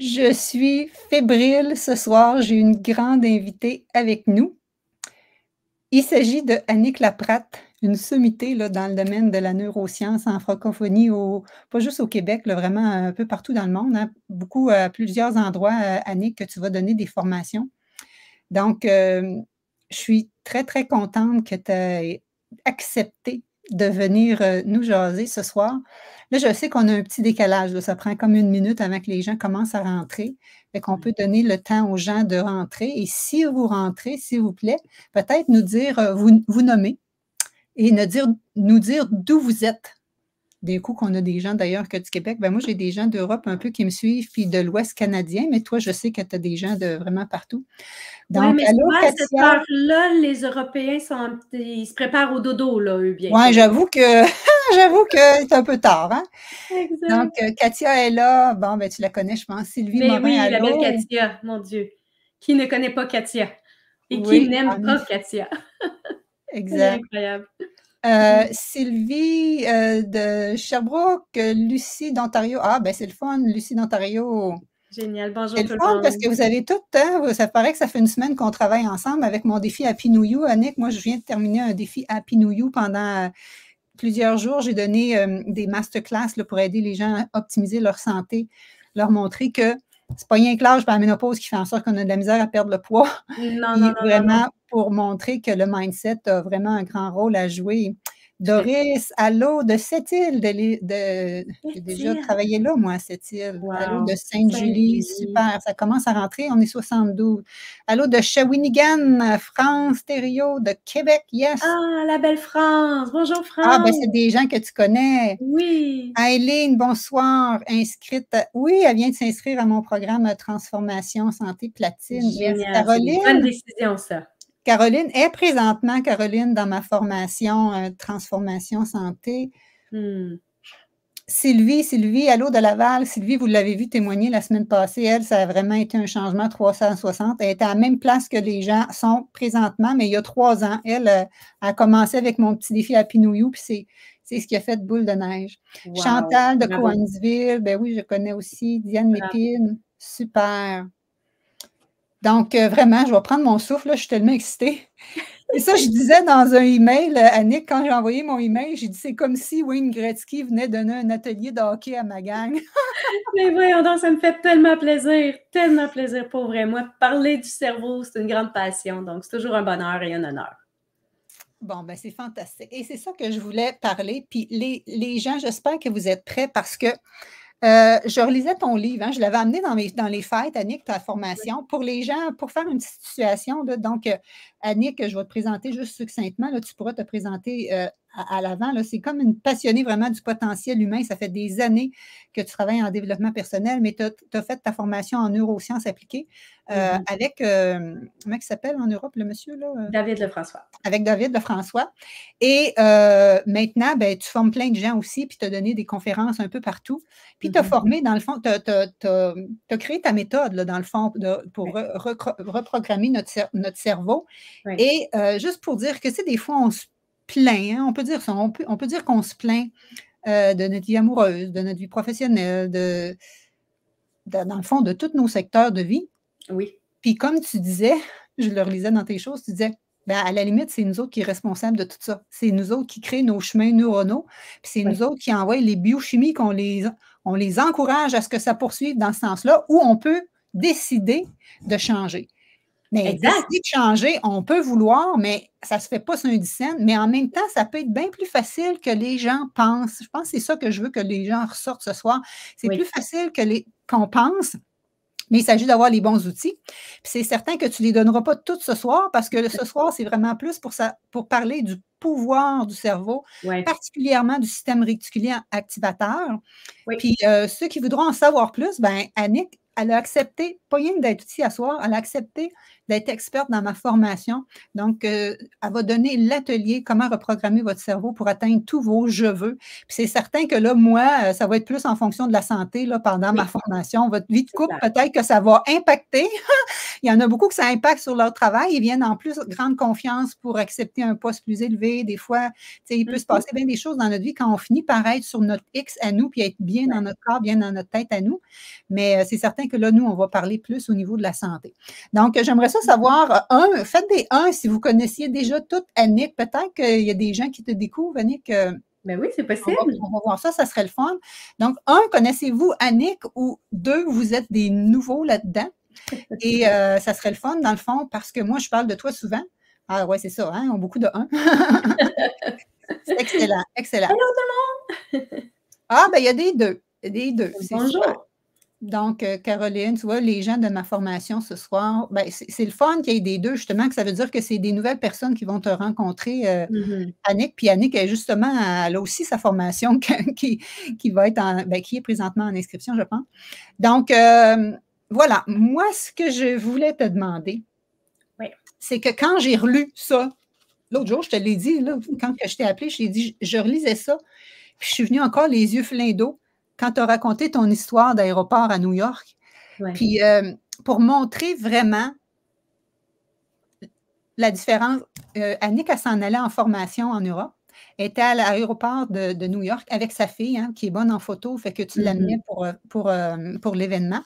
Je suis fébrile ce soir. J'ai une grande invitée avec nous. Il s'agit de Annick Laprate, une sommité dans le domaine de la neuroscience en francophonie, pas juste au Québec, vraiment un peu partout dans le monde, hein. beaucoup à euh, plusieurs endroits, euh, Annick, que tu vas donner des formations. Donc, euh, je suis très, très contente que tu aies accepté de venir euh, nous jaser ce soir. Là, je sais qu'on a un petit décalage. Ça prend comme une minute avant que les gens commencent à rentrer. et qu'on peut donner le temps aux gens de rentrer. Et si vous rentrez, s'il vous plaît, peut-être nous dire, euh, vous, vous nommer et dire, nous dire d'où vous êtes des coups qu'on a des gens d'ailleurs que du Québec. Ben moi, j'ai des gens d'Europe un peu qui me suivent, puis de l'Ouest canadien, mais toi, je sais que tu as des gens de vraiment partout. Donc, mais cette heure-là, les Européens sont, ils se préparent au dodo, là, eux, bien. Oui, j'avoue que j'avoue que c'est un peu tard. Hein? Donc, euh, Katia est là. Bon, ben, tu la connais, je pense. Sylvie Mais oui, la belle Katia, mon Dieu. Qui ne connaît pas Katia et qui n'aime pas Katia. Exact. incroyable. Euh, mm-hmm. Sylvie euh, de Sherbrooke, Lucie d'Ontario. Ah, ben c'est le fun, Lucie d'Ontario. Génial, bonjour tout le monde. Parce que vous avez toutes, hein, ça paraît que ça fait une semaine qu'on travaille ensemble avec mon défi à Pinouillou. Annick, moi, je viens de terminer un défi à Pinouillou pendant euh, plusieurs jours. J'ai donné des masterclass pour aider les gens à optimiser leur santé, leur montrer que c'est pas rien que l'âge par la ménopause qui fait en sorte qu'on a de la misère à perdre le poids. Non, non, non pour montrer que le mindset a vraiment un grand rôle à jouer. Doris, allô de cette île, de, j'ai déjà travaillé là, moi, à cette île. Allô de Sainte-Julie, super, ça commence à rentrer, on est 72. Allô de Shawinigan, France, Thériault, de Québec, yes. Ah, la belle France, bonjour France. Ah, ben c'est des gens que tu connais. Oui. Aileen, bonsoir, inscrite, oui, elle vient de s'inscrire à mon programme Transformation Santé Platine. Génial, Caroline. Une bonne décision, ça. Caroline est présentement, Caroline, dans ma formation euh, Transformation Santé. Sylvie hmm. Sylvie, Sylvie, Allô de Laval, Sylvie, vous l'avez vu témoigner la semaine passée, elle, ça a vraiment été un changement 360. Elle était à la même place que les gens sont présentement, mais il y a trois ans, elle euh, a commencé avec mon petit défi à Pinouillou, puis c'est, ce qui a fait boule de neige. Chantal de Coinsville, ben oui, je connais aussi. Diane Mépine. super. Donc, euh, vraiment, je vais prendre mon souffle, je suis tellement excitée. Et ça, je disais dans un email, euh, Nick, quand j'ai envoyé mon email, j'ai dit c'est comme si Wayne Gretzky venait donner un atelier de hockey à ma gang. Mais voyons donc, ça me fait tellement plaisir, tellement plaisir pour vrai. Moi, parler du cerveau, c'est une grande passion. Donc, c'est toujours un bonheur et un honneur. Bon, ben c'est fantastique. Et c'est ça que je voulais parler. Puis les gens, j'espère que vous êtes prêts parce que euh, je relisais ton livre, hein, je l'avais amené dans, dans les fêtes, Annick, ta formation, pour les gens, pour faire une situation. de... donc, euh, Annick, je vais te présenter juste succinctement. Là, tu pourras te présenter euh, à, l'avant. C'est comme une passionnée vraiment du potentiel humain. Ça fait des années que tu travailles en développement personnel, mais tu as, fait ta formation en neurosciences appliquées euh, mm-hmm. avec, euh, comment il s'appelle en Europe, le monsieur? David Lefrançois. Avec David Lefrançois. Et maintenant, ben, tu formes plein de gens aussi, puis tu as donné des conférences un peu partout. Puis tu as mm-hmm. formé, dans le fond, tu as, créé ta méthode, dans le fond, pour reprogrammer notre cerveau. Et euh, juste pour dire que, c'est des fois, on se plaint, hein, on peut dire on peut, dire qu'on se plaint euh, de notre vie amoureuse, de notre vie professionnelle, dans le fond, de tous nos secteurs de vie. Oui. Puis comme tu disais, je le relisais dans tes choses, tu disais, ben, à la limite, c'est nous autres qui sommes responsables de tout ça. C'est nous autres qui créons nos chemins neuronaux, puis c'est nous autres qui envoient les biochimiques, qu'on les, on les encourage à ce que ça poursuive dans ce sens-là, où on peut décider de changer. Mais de changer, on peut vouloir, mais ça ne se fait pas sur un dix mais en même temps, ça peut être bien plus facile que les gens pensent. Je pense que c'est ça que je veux que les gens ressortent ce soir. C'est plus facile que les qu'on pense, mais il s'agit d'avoir les bons outils. c'est certain que tu ne les donneras pas toutes ce soir parce que ce soir, c'est vraiment plus pour, ça, pour parler du pouvoir du cerveau, particulièrement du système réticulaire activateur. Puis euh, ceux qui voudront en savoir plus, ben Annick, elle a accepté, pas rien d'être ici à soir, elle a accepté d'être experte dans ma formation. Donc, euh, elle va donner l'atelier comment reprogrammer votre cerveau pour atteindre tous vos je veux. Puis c'est certain que là, moi, euh, ça va être plus en fonction de la santé là, pendant ma formation. Votre vie de couple, peut-être que ça va impacter. Il y en a beaucoup que ça impacte sur leur travail. Ils viennent en plus grande confiance pour accepter un poste plus élevé. Des fois, il peut se mm-hmm. passer bien des choses dans notre vie quand on finit par être sur notre X à nous, puis être bien dans notre corps, bien dans notre tête à nous. Mais euh, c'est certain que là, nous, on va parler plus au niveau de la santé. Donc, j'aimerais ça savoir, euh, un, faites des un si vous connaissiez déjà toute Annick. Peut-être qu'il y a des gens qui te découvrent, Annick. Euh, ben oui, c'est possible. On va, voir ça, ça serait le fun. Donc, un, connaissez-vous Annick ou deux, vous êtes des nouveaux là-dedans. Et euh, ça serait le fun, dans le fond, parce que moi, je parle de toi souvent. Ah ouais, c'est ça, hein, on a beaucoup de un. excellent, excellent. Hello tout le monde! ah, ben il y a des deux. Des deux. Bonjour. Donc, euh, Caroline, tu vois, les gens de ma formation ce soir, ben, c'est le fun qu'il y ait des deux, justement, que ça veut dire que c'est des nouvelles personnes qui vont te rencontrer, euh, mm-hmm. Annick. Puis Annick, est justement, elle a aussi sa formation qui, qui va être ben, qui est présentement en inscription, je pense. Donc, euh, voilà, moi, ce que je voulais te demander, c'est que quand j'ai relu ça, l'autre jour, je te l'ai dit, quand je t'ai appelé, je t'ai dit, je, relisais ça, puis je suis venue encore les yeux pleins d'eau quand tu as raconté ton histoire d'aéroport à New York, puis euh, pour montrer vraiment la différence, euh, Annick, elle s'en allait en formation en Europe, était à l'aéroport de, New York avec sa fille, hein, qui est bonne en photo, fait que tu l'as -hmm. pour, pour, euh, pour l'événement.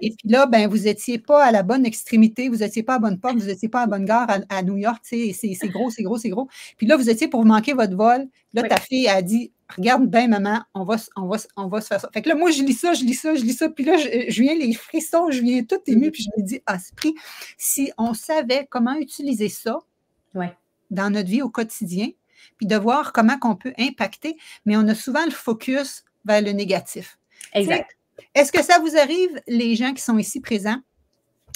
Et puis là, ben, vous n'étiez pas à la bonne extrémité, vous n'étiez pas à bonne porte, vous n'étiez pas à bonne gare à, New York, c'est gros, c'est gros, c'est gros. Puis là, vous étiez pour manquer votre vol. Là, ta fille a dit Regarde bien, maman, on va, on, va, on va se faire ça. Fait que là, moi, je lis ça, je lis ça, je lis ça. Puis là, je, viens les frissons, je viens tout ému. Puis je me dis, ah, Si on savait comment utiliser ça dans notre vie au quotidien, puis de voir comment qu'on peut impacter, mais on a souvent le focus vers le négatif. Exact. Est-ce que ça vous arrive, les gens qui sont ici présents?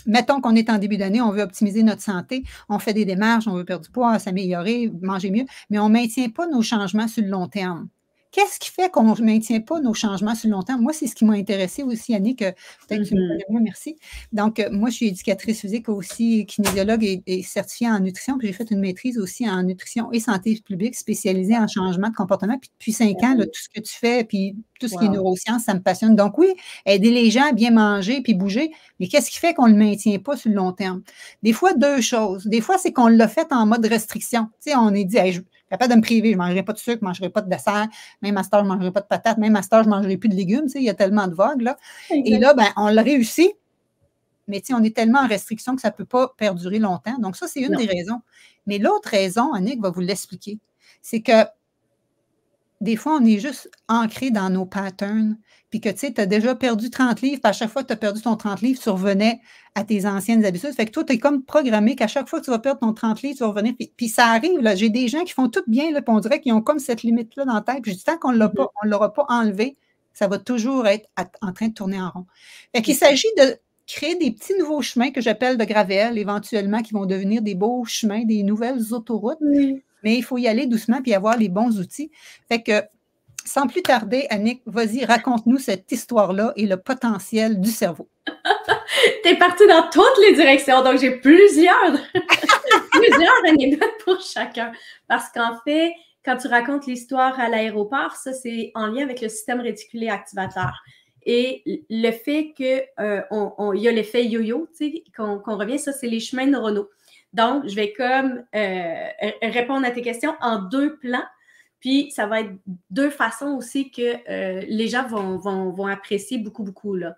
Mettons qu'on est en début d'année, on veut optimiser notre santé, on fait des démarches, on veut perdre du poids, s'améliorer, manger mieux, mais on ne maintient pas nos changements sur le long terme. Qu'est-ce qui fait qu'on ne maintient pas nos changements sur le long terme? Moi, c'est ce qui m'a intéressé aussi, Annick. Euh, peut-être que tu mm-hmm. me merci. Donc, euh, moi, je suis éducatrice physique aussi, kinésiologue et, certifiée en nutrition. Puis j'ai fait une maîtrise aussi en nutrition et santé publique spécialisée en changement de comportement. Puis depuis cinq ans, tout ce que tu fais, puis tout ce qui est neurosciences, ça me passionne. Donc, oui, aider les gens à bien manger puis bouger, mais qu'est-ce qui fait qu'on ne le maintient pas sur le long terme? Des fois, deux choses. Des fois, c'est qu'on l'a fait en mode restriction. Tu sais, on est dit, je, capable de me priver. Je ne mangerai pas de sucre, je ne mangerai pas de dessert. Même à cette je ne mangerai pas de patates. Même à cette je ne mangerai plus de légumes. il y a tellement de vagues. Et là, ben, on l'a réussi, Mais on est tellement en restriction que ça ne peut pas perdurer longtemps. Donc, ça, c'est une des raisons. Mais l'autre raison, Annick va vous l'expliquer, c'est que des fois, on est juste ancré dans nos patterns. Puis que, tu sais, tu as déjà perdu 30 livres, puis à chaque fois que tu as perdu ton 30 livres, tu revenais à tes anciennes habitudes. Fait que toi, tu comme programmé qu'à chaque fois que tu vas perdre ton 30 livres, tu vas revenir. Puis, ça arrive, là. J'ai des gens qui font tout bien, là, puis on dirait qu'ils ont comme cette limite-là dans la tête. Puis tant qu'on mm-hmm. ne l'aura pas enlevé, ça va toujours être en train de tourner en rond. Fait qu'il mm-hmm. s'agit de créer des petits nouveaux chemins que j'appelle de gravel, éventuellement, qui vont devenir des beaux chemins, des nouvelles autoroutes mais il faut y aller doucement puis avoir les bons outils. Fait que, sans plus tarder, Annick, vas-y, raconte-nous cette histoire-là et le potentiel du cerveau. T'es partout dans toutes les directions, donc j'ai plusieurs, anecdotes pour chacun. Parce qu'en fait, quand tu racontes l'histoire à l'aéroport, ça, c'est en lien avec le système réticulé activateur. Et le fait qu'il euh, y a l'effet yo-yo, tu sais, qu'on revient, ça, c'est les chemins neuronaux. Donc, je vais comme euh, répondre à tes questions en deux plans. Puis, ça va être deux façons aussi que euh, les gens vont, apprécier beaucoup, beaucoup. Là.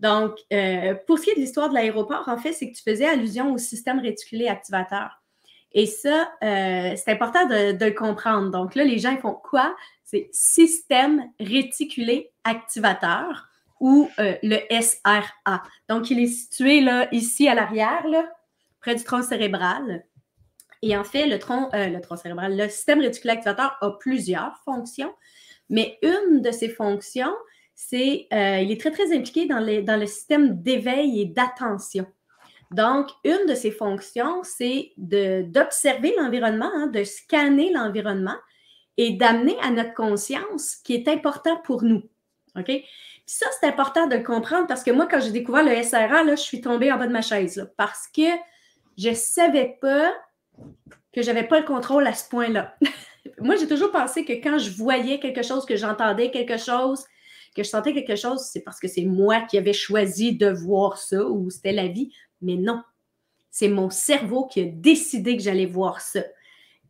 Donc, euh, pour ce qui est de l'histoire de l'aéroport, en fait, c'est que tu faisais allusion au système réticulé activateur. Et ça, c'est important de, le comprendre. Donc là, les gens, ils font quoi? C'est système réticulé activateur ou le SRA. Donc, il est situé là, ici à l'arrière, là, près du tronc cérébral. Et en fait, le tronc, euh, le tronc cérébral, le système réticulé activateur a plusieurs fonctions, mais une de ses fonctions, c'est euh, il est très, très impliqué dans, dans le système d'éveil et d'attention. Donc, une de ses fonctions, c'est d'observer l'environnement, hein, de scanner l'environnement et d'amener à notre conscience ce qui est important pour nous. OK? ça, c'est important de le comprendre parce que moi, quand j'ai découvert le SRA, là, je suis tombée en bas de ma chaise parce que je savais pas que j'avais pas le contrôle à ce point-là. Moi, j'ai toujours pensé que quand je voyais quelque chose, que j'entendais quelque chose, que je sentais quelque chose, c'est parce que c'est moi qui avais choisi de voir ça ou c'était la vie. Mais non, c'est mon cerveau qui a décidé que j'allais voir ça.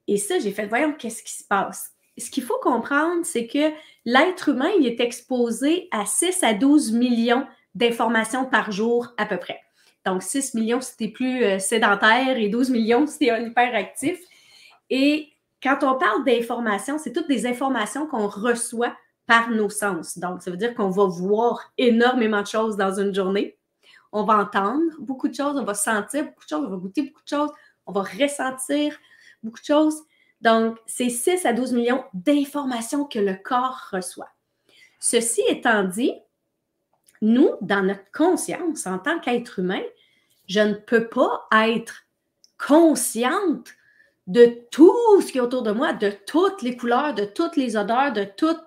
Et ça, j'ai fait, voyons, qu'est-ce qui se passe? Ce qu'il faut comprendre, c'est que l'être humain, il est exposé à 6 à 12 millions d'informations par jour à peu près. Donc, 6 millions c'était plus euh, sédentaire et 12 millions c'était tu hyperactif. Et quand on parle d'informations, c'est toutes des informations qu'on reçoit par nos sens. Donc, ça veut dire qu'on va voir énormément de choses dans une journée. On va entendre beaucoup de choses, on va sentir beaucoup de choses, on va goûter beaucoup de choses, on va ressentir beaucoup de choses. Donc, c'est 6 à 12 millions d'informations que le corps reçoit. Ceci étant dit, nous, dans notre conscience, en tant qu'être humain, je ne peux pas être consciente de tout ce qui est autour de moi, de toutes les couleurs, de toutes les odeurs, de toutes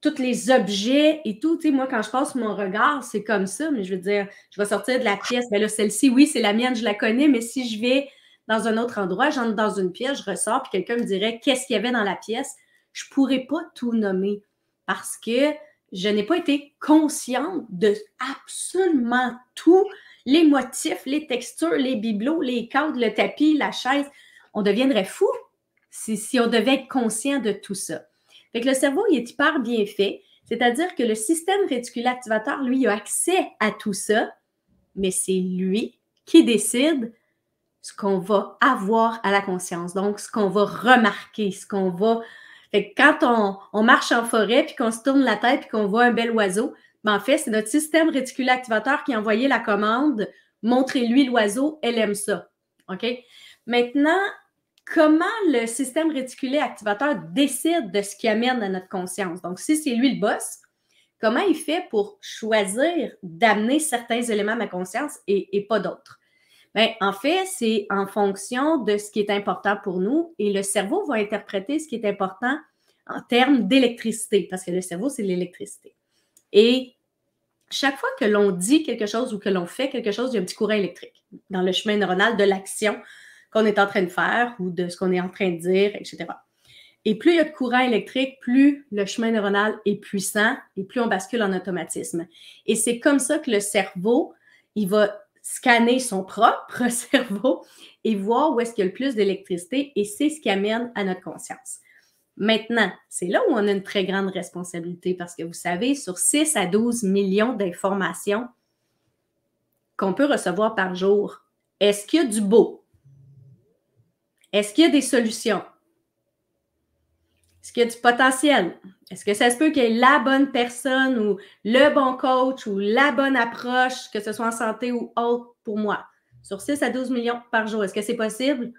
tous les objets et tout. Tu moi, quand je passe mon regard, c'est comme ça, mais je veux dire, je vais sortir de la pièce. Mais ben là, celle-ci, oui, c'est la mienne, je la connais, mais si je vais dans un autre endroit, j'entre dans une pièce, je ressors, puis quelqu'un me dirait qu'est-ce qu'il y avait dans la pièce, je ne pourrais pas tout nommer parce que je n'ai pas été consciente de absolument tout, les motifs, les textures, les bibelots, les cadres, le tapis, la chaise. On deviendrait fou si, on devait être conscient de tout ça. Fait le cerveau, il est hyper bien fait. C'est-à-dire que le système réticulativateur, lui, a accès à tout ça, mais c'est lui qui décide ce qu'on va avoir à la conscience, donc ce qu'on va remarquer, ce qu'on va quand on, marche en forêt, puis qu'on se tourne la tête, puis qu'on voit un bel oiseau, ben en fait, c'est notre système réticulé activateur qui a envoyé la commande montrez-lui l'oiseau, elle aime ça. OK? Maintenant, comment le système réticulé activateur décide de ce qui amène à notre conscience? Donc, si c'est lui le boss, comment il fait pour choisir d'amener certains éléments à ma conscience et pas d'autres? Ben, en fait, c'est en fonction de ce qui est important pour nous et le cerveau va interpréter ce qui est important en termes d'électricité, parce que le cerveau, c'est l'électricité. Et chaque fois que l'on dit quelque chose ou que l'on fait quelque chose, il y a un petit courant électrique dans le chemin neuronal de l'action qu'on est en train de faire ou de ce qu'on est en train de dire, etc. Et plus il y a de courant électrique, plus le chemin neuronal est puissant et plus on bascule en automatisme. Et c'est comme ça que le cerveau, il va scanner son propre cerveau et voir où est-ce qu'il y a le plus d'électricité et c'est ce qui amène à notre conscience. Maintenant, c'est là où on a une très grande responsabilité parce que vous savez, sur 6 à 12 millions d'informations qu'on peut recevoir par jour, est-ce qu'il y a du beau? Est-ce qu'il y a des solutions? Est-ce qu'il y a du potentiel? Est-ce que ça se peut qu'il y ait la bonne personne ou le bon coach ou la bonne approche, que ce soit en santé ou autre, pour moi? Sur 6 à 12 millions par jour, est-ce que c'est possible?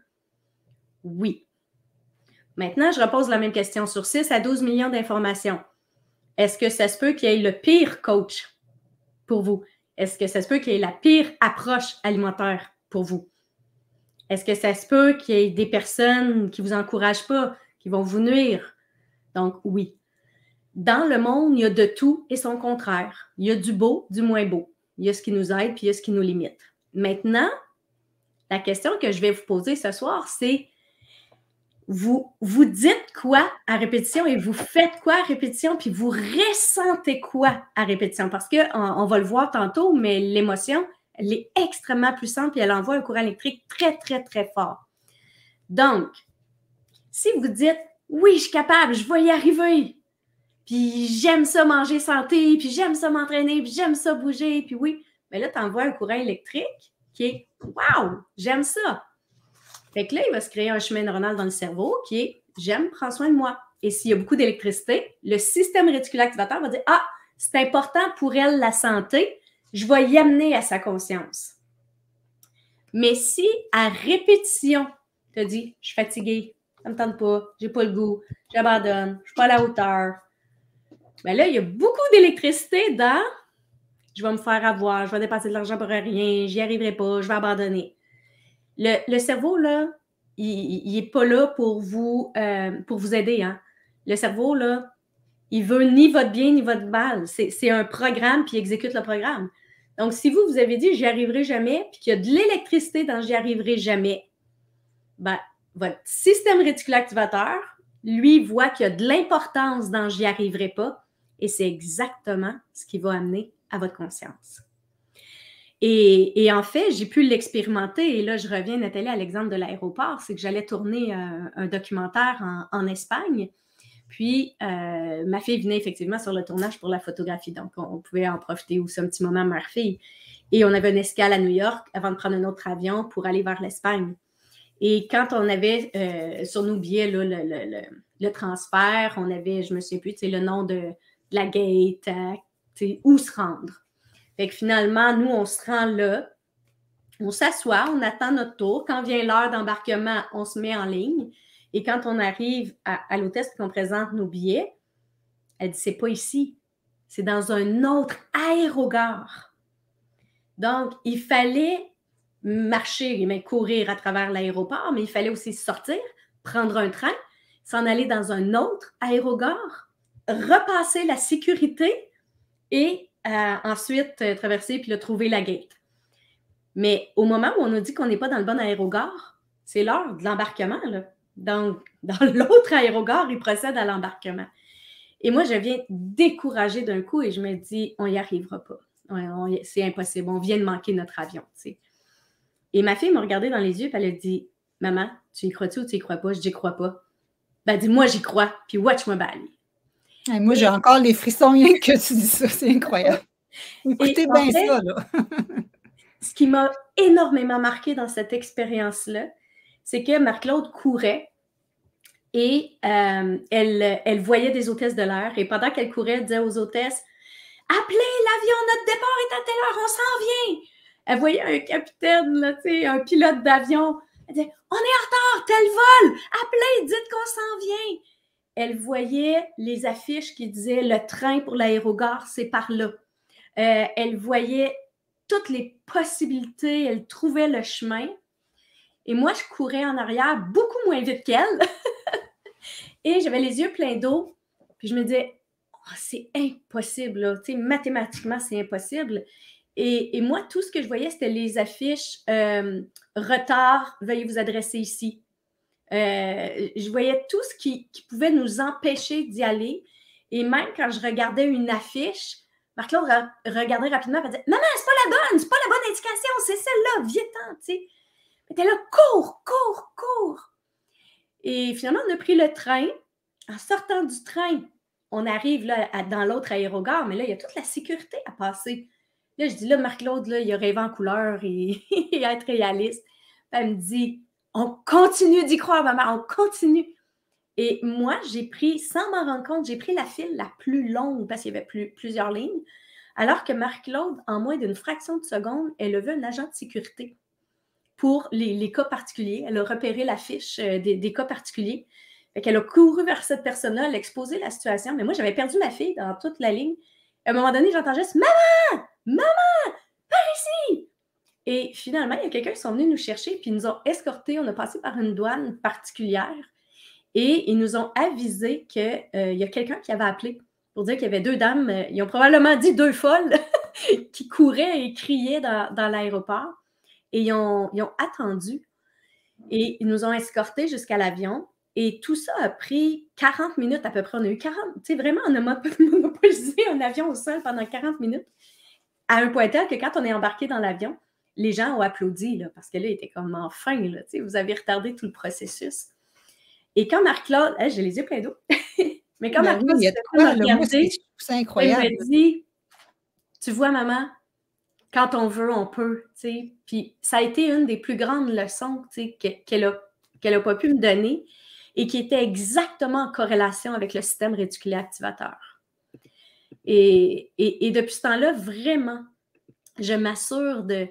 Oui. Maintenant, je repose la même question. Sur 6 à 12 millions d'informations, est-ce que ça se peut qu'il y ait le pire coach pour vous? Est-ce que ça se peut qu'il y ait la pire approche alimentaire pour vous? Est-ce que ça se peut qu'il y ait des personnes qui ne vous encouragent pas, qui vont vous nuire? Donc, oui. Dans le monde, il y a de tout et son contraire. Il y a du beau, du moins beau. Il y a ce qui nous aide, puis il y a ce qui nous limite. Maintenant, la question que je vais vous poser ce soir, c'est vous, vous dites quoi à répétition et vous faites quoi à répétition, puis vous ressentez quoi à répétition? Parce qu'on on va le voir tantôt, mais l'émotion, elle est extrêmement puissante et elle envoie un courant électrique très, très, très fort. Donc, si vous dites oui, je suis capable, je vais y arriver. Puis j'aime ça manger santé, puis j'aime ça m'entraîner, puis j'aime ça bouger, puis oui. Mais là, tu envoies un courant électrique qui est Wow, j'aime ça. Fait que là, il va se créer un chemin neuronal dans le cerveau qui est J'aime, prends soin de moi. Et s'il y a beaucoup d'électricité, le système réticulaire activateur va dire Ah, c'est important pour elle la santé, je vais y amener à sa conscience. Mais si à répétition, tu dis Je suis fatiguée, ça me tente pas, j'ai pas le goût, j'abandonne, je suis pas à la hauteur. Mais là, il y a beaucoup d'électricité dans je vais me faire avoir, je vais dépenser de l'argent pour rien, j'y arriverai pas, je vais abandonner. Le, cerveau, là, il n'est pas là pour vous, euh, pour vous aider. Hein? Le cerveau, là, il veut ni votre bien ni votre mal. C'est un programme, puis il exécute le programme. Donc, si vous, vous avez dit j'y arriverai jamais, puis qu'il y a de l'électricité dans j'y arriverai jamais, ben, votre système réticulactivateur, lui, voit qu'il y a de l'importance dans j'y arriverai pas et c'est exactement ce qui va amener à votre conscience. Et, en fait, j'ai pu l'expérimenter. Et là, je reviens, Nathalie, à l'exemple de l'aéroport. C'est que j'allais tourner euh, un, documentaire en, Espagne. Puis, euh, ma fille venait effectivement sur le tournage pour la photographie. Donc, on, pouvait en profiter aussi un petit moment, ma fille Et on avait une escale à New York avant de prendre un autre avion pour aller vers l'Espagne. Et quand on avait euh, sur nos billets le, transfert, on avait, je me souviens plus, le nom de, la gate, hein, où se rendre. Fait que finalement, nous, on se rend là, on s'assoit, on attend notre tour. Quand vient l'heure d'embarquement, on se met en ligne. Et quand on arrive à, à l'hôtesse et qu'on présente nos billets, elle dit c'est pas ici, c'est dans un autre aérogare. Donc, il fallait marcher, et courir à travers l'aéroport, mais il fallait aussi sortir, prendre un train, s'en aller dans un autre aérogare, repasser la sécurité et euh, ensuite euh, traverser puis le trouver la gate. Mais au moment où on nous dit qu'on n'est pas dans le bon aérogare, c'est l'heure de l'embarquement. Donc, dans, l'autre aérogare, il procède à l'embarquement. Et moi, je viens décourager d'un coup et je me dis, on n'y arrivera pas. C'est impossible, on vient de manquer notre avion. Et ma fille m'a regardé dans les yeux et elle a dit Maman, tu y crois-tu ou tu y crois pas Je n'y crois pas. Ben, dis-moi, j'y crois, puis watch-moi balle. moi, j'ai encore les frissons rien que tu dis ça, c'est incroyable. Écoutez bien ça, là. ce qui m'a énormément marqué dans cette expérience-là, c'est que Marc-Claude courait et euh, elle, elle, voyait des hôtesses de l'air. Et pendant qu'elle courait, elle disait aux hôtesses Appelez l'avion, notre départ est à telle heure, on s'en vient. Elle voyait un capitaine, là, un pilote d'avion. Elle disait On est en retard, tel vol, appelez, dites qu'on s'en vient. Elle voyait les affiches qui disaient Le train pour l'aérogare, c'est par là. Euh, elle voyait toutes les possibilités, elle trouvait le chemin. Et moi, je courais en arrière beaucoup moins vite qu'elle. et j'avais les yeux pleins d'eau. Puis je me disais, oh, c'est impossible. Mathématiquement, c'est impossible. Et, moi, tout ce que je voyais, c'était les affiches euh, retard, veuillez vous adresser ici. Euh, je voyais tout ce qui, pouvait nous empêcher d'y aller. Et même quand je regardais une affiche, Marc-Claude regardait rapidement et disait Maman, c'est pas la bonne, c'est pas la bonne indication, c'est celle-là, viens-t'en, tu sais. Mais là, cours, cours, cours. Et finalement, on a pris le train. En sortant du train, on arrive dans l'autre aérogare, mais là, il y a toute la sécurité à passer. Là, je dis, là, Marc-Claude, là, il a rêvé en couleur et, être réaliste. elle me dit, on continue d'y croire, maman, on continue. Et moi, j'ai pris, sans m'en rendre compte, j'ai pris la file la plus longue parce qu'il y avait plusieurs lignes, alors que Marc-Claude, en moins d'une fraction de seconde, elle avait un agent de sécurité pour les, cas particuliers. Elle a repéré l'affiche euh, des, cas particuliers. elle qu'elle a couru vers cette personne-là, elle a exposé la situation. Mais moi, j'avais perdu ma fille dans toute la ligne à un moment donné, j'entends juste Maman! Maman! Par ici! Et finalement, il y a quelqu'un qui sont venu nous chercher, puis ils nous ont escortés. On a passé par une douane particulière et ils nous ont avisé qu'il euh, y a quelqu'un qui avait appelé pour dire qu'il y avait deux dames, euh, ils ont probablement dit deux folles, qui couraient et criaient dans, l'aéroport. Et ils ont attendu et ils nous ont escortés jusqu'à l'avion. Et tout ça a pris 40 minutes à peu près. On a eu 40, tu sais, vraiment, on a monopolisé un avion au sol pendant 40 minutes à un point tel que quand on est embarqué dans l'avion, les gens ont applaudi, là, parce que là, il était comme enfin, là, tu sais, vous avez retardé tout le processus. Et quand Marc-Claude, hein, j'ai les yeux pleins d'eau, mais quand ben Marc-Claude oui, regardé, c'est incroyable. il m'a dit Tu vois, maman, quand on veut, on peut. Puis ça a été une des plus grandes leçons qu'elle n'a a pas pu me donner et qui était exactement en corrélation avec le système réticulé activateur. Et, depuis ce temps-là, vraiment, je m'assure de,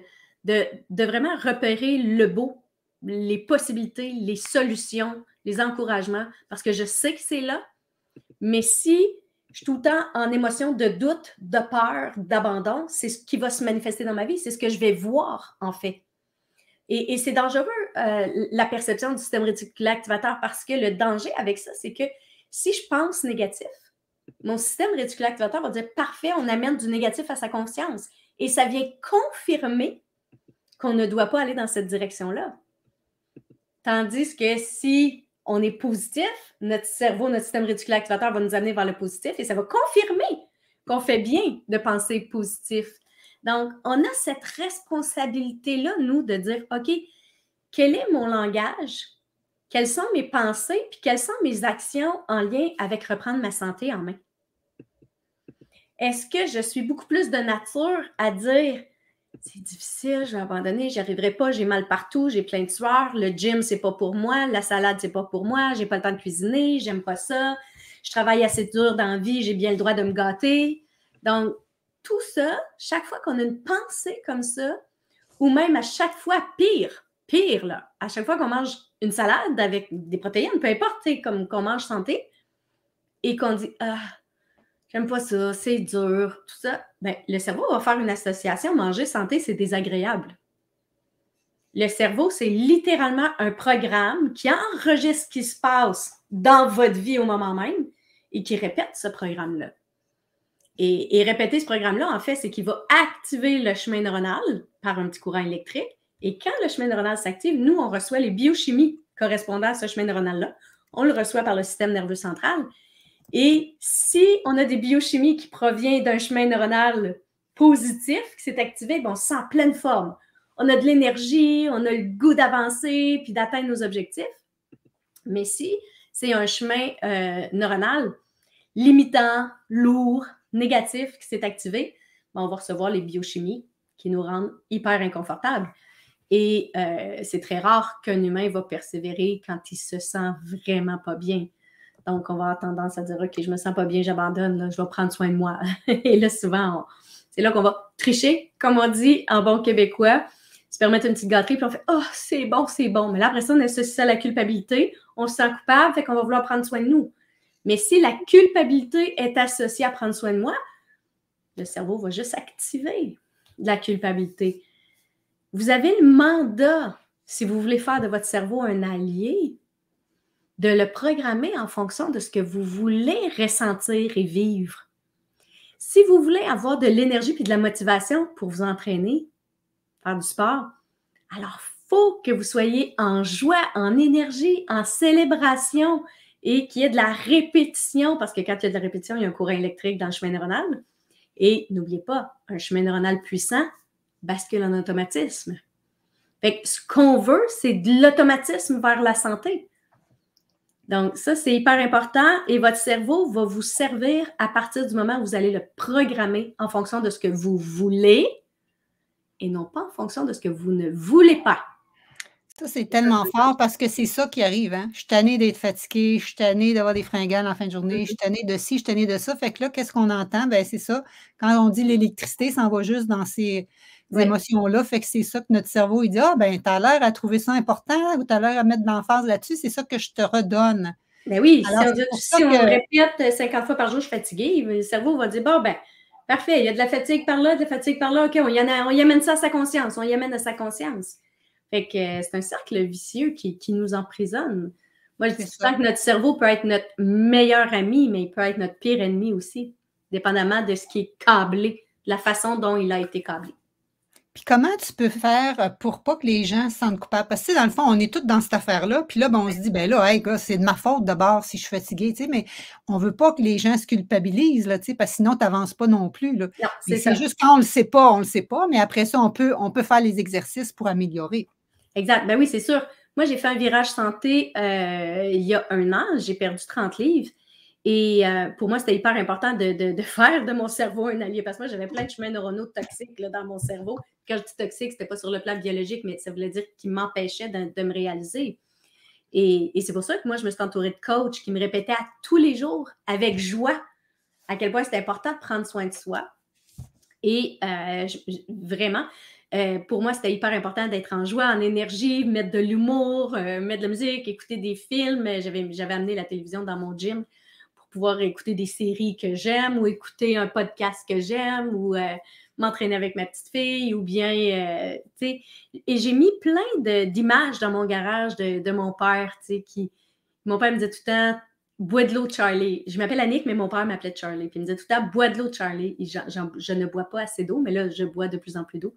vraiment repérer le beau, les possibilités, les solutions, les encouragements, parce que je sais que c'est là, mais si je suis tout le temps en émotion de doute, de peur, d'abandon, c'est ce qui va se manifester dans ma vie, c'est ce que je vais voir en fait. Et, c'est dangereux, euh, la perception du système réticulaire activateur, parce que le danger avec ça, c'est que si je pense négatif, mon système réticulaire activateur va dire parfait, on amène du négatif à sa conscience. Et ça vient confirmer qu'on ne doit pas aller dans cette direction-là. Tandis que si on est positif, notre cerveau, notre système réticulaire activateur va nous amener vers le positif et ça va confirmer qu'on fait bien de penser positif donc, on a cette responsabilité-là, nous, de dire, OK, quel est mon langage? Quelles sont mes pensées? Puis quelles sont mes actions en lien avec reprendre ma santé en main? Est-ce que je suis beaucoup plus de nature à dire, c'est difficile, je j'ai abandonné, j'y arriverai pas, j'ai mal partout, j'ai plein de sueur, le gym, c'est pas pour moi, la salade, c'est pas pour moi, j'ai pas le temps de cuisiner, j'aime pas ça, je travaille assez dur dans la vie, j'ai bien le droit de me gâter. Donc, tout ça, chaque fois qu'on a une pensée comme ça, ou même à chaque fois pire, pire, là, à chaque fois qu'on mange une salade avec des protéines, peu importe, comme qu'on mange santé, et qu'on dit Ah, j'aime pas ça, c'est dur, tout ça, ben, le cerveau va faire une association manger santé, c'est désagréable. Le cerveau, c'est littéralement un programme qui enregistre ce qui se passe dans votre vie au moment même et qui répète ce programme-là. Et, répéter ce programme-là, en fait, c'est qu'il va activer le chemin neuronal par un petit courant électrique. Et quand le chemin neuronal s'active, nous, on reçoit les biochimies correspondant à ce chemin neuronal-là. On le reçoit par le système nerveux central. Et si on a des biochimies qui proviennent d'un chemin neuronal positif qui s'est activé, bon, on sent en pleine forme. On a de l'énergie, on a le goût d'avancer puis d'atteindre nos objectifs. Mais si c'est un chemin euh, neuronal limitant, lourd, négatif qui s'est activé, ben, on va recevoir les biochimies qui nous rendent hyper inconfortables. Et euh, c'est très rare qu'un humain va persévérer quand il se sent vraiment pas bien. Donc, on va avoir tendance à dire OK, je me sens pas bien, j'abandonne, je vais prendre soin de moi. Et là, souvent, c'est là qu'on va tricher, comme on dit en bon québécois, se permettre une petite gâterie, puis on fait Oh, c'est bon, c'est bon. Mais là, après ça, on associe ça à la culpabilité, on se sent coupable, fait qu'on va vouloir prendre soin de nous. Mais si la culpabilité est associée à prendre soin de moi, le cerveau va juste activer la culpabilité. Vous avez le mandat, si vous voulez faire de votre cerveau un allié, de le programmer en fonction de ce que vous voulez ressentir et vivre. Si vous voulez avoir de l'énergie puis de la motivation pour vous entraîner, faire du sport, alors faut que vous soyez en joie, en énergie, en célébration, et qu'il y ait de la répétition, parce que quand il y a de la répétition, il y a un courant électrique dans le chemin neuronal. Et n'oubliez pas, un chemin neuronal puissant bascule en automatisme. ce qu'on veut, c'est de l'automatisme vers la santé. Donc, ça, c'est hyper important et votre cerveau va vous servir à partir du moment où vous allez le programmer en fonction de ce que vous voulez et non pas en fonction de ce que vous ne voulez pas. Ça, c'est tellement fort parce que c'est ça qui arrive. Hein. Je suis tannée d'être fatiguée, je suis tannée d'avoir des fringales en fin de journée, je mm-hmm. suis tannée de ci, je suis tannée de ça. Fait que là, qu'est-ce qu'on entend? Ben, c'est ça. Quand on dit l'électricité, ça va juste dans ces émotions-là. Fait que c'est ça que notre cerveau, il dit Ah, ben, t'as l'air à trouver ça important ou t'as l'air à mettre l'emphase là-dessus. C'est ça que je te redonne. Ben oui, Alors, si on répète 50 euh, fois par jour, je suis fatiguée, le cerveau va dire Bon, ben, parfait, il y a de la fatigue par là, de la fatigue par là. OK, on y, on y amène ça à sa conscience, on y amène à sa conscience. Euh, c'est un cercle vicieux qui, nous emprisonne. Moi, je dis que notre cerveau peut être notre meilleur ami, mais il peut être notre pire ennemi aussi, dépendamment de ce qui est câblé, de la façon dont il a été câblé. Puis comment tu peux faire euh, pour pas que les gens se sentent coupables? Parce que dans le fond, on est tous dans cette affaire-là. Puis là, ben, on se dit, ben là, c'est de ma faute d'abord si je suis fatiguée, tu sais, mais on veut pas que les gens se culpabilisent, tu sais, parce que sinon, tu n'avances pas non plus. c'est, juste quand on le sait pas, on le sait pas, mais après ça, on peut, on peut faire les exercices pour améliorer. Exact. Ben oui, c'est sûr. Moi, j'ai fait un virage santé euh, il y a un an. J'ai perdu 30 livres. Et euh, pour moi, c'était hyper important de, faire de mon cerveau un allié parce que moi, j'avais plein de chemins neuronaux toxiques dans mon cerveau. Quand je dis toxique, ce n'était pas sur le plan biologique, mais ça voulait dire qu'il m'empêchait de, me réaliser. Et, c'est pour ça que moi, je me suis entourée de coachs qui me répétaient à tous les jours, avec joie, à quel point c'était important de prendre soin de soi. Et euh, vraiment, euh, pour moi, c'était hyper important d'être en joie, en énergie, mettre de l'humour, euh, mettre de la musique, écouter des films. J'avais amené la télévision dans mon gym pour pouvoir écouter des séries que j'aime ou écouter un podcast que j'aime ou euh, m'entraîner avec ma petite fille ou bien, tu sais. Et j'ai mis plein d'images dans mon garage de, mon père, tu sais, qui... Mon père me disait tout le temps, bois de l'eau, Charlie. Je m'appelle Annick, mais mon père m'appelait Charlie. Puis il me disait tout le temps, bois de l'eau, Charlie. je ne bois pas assez d'eau, mais là, je bois de plus en plus d'eau.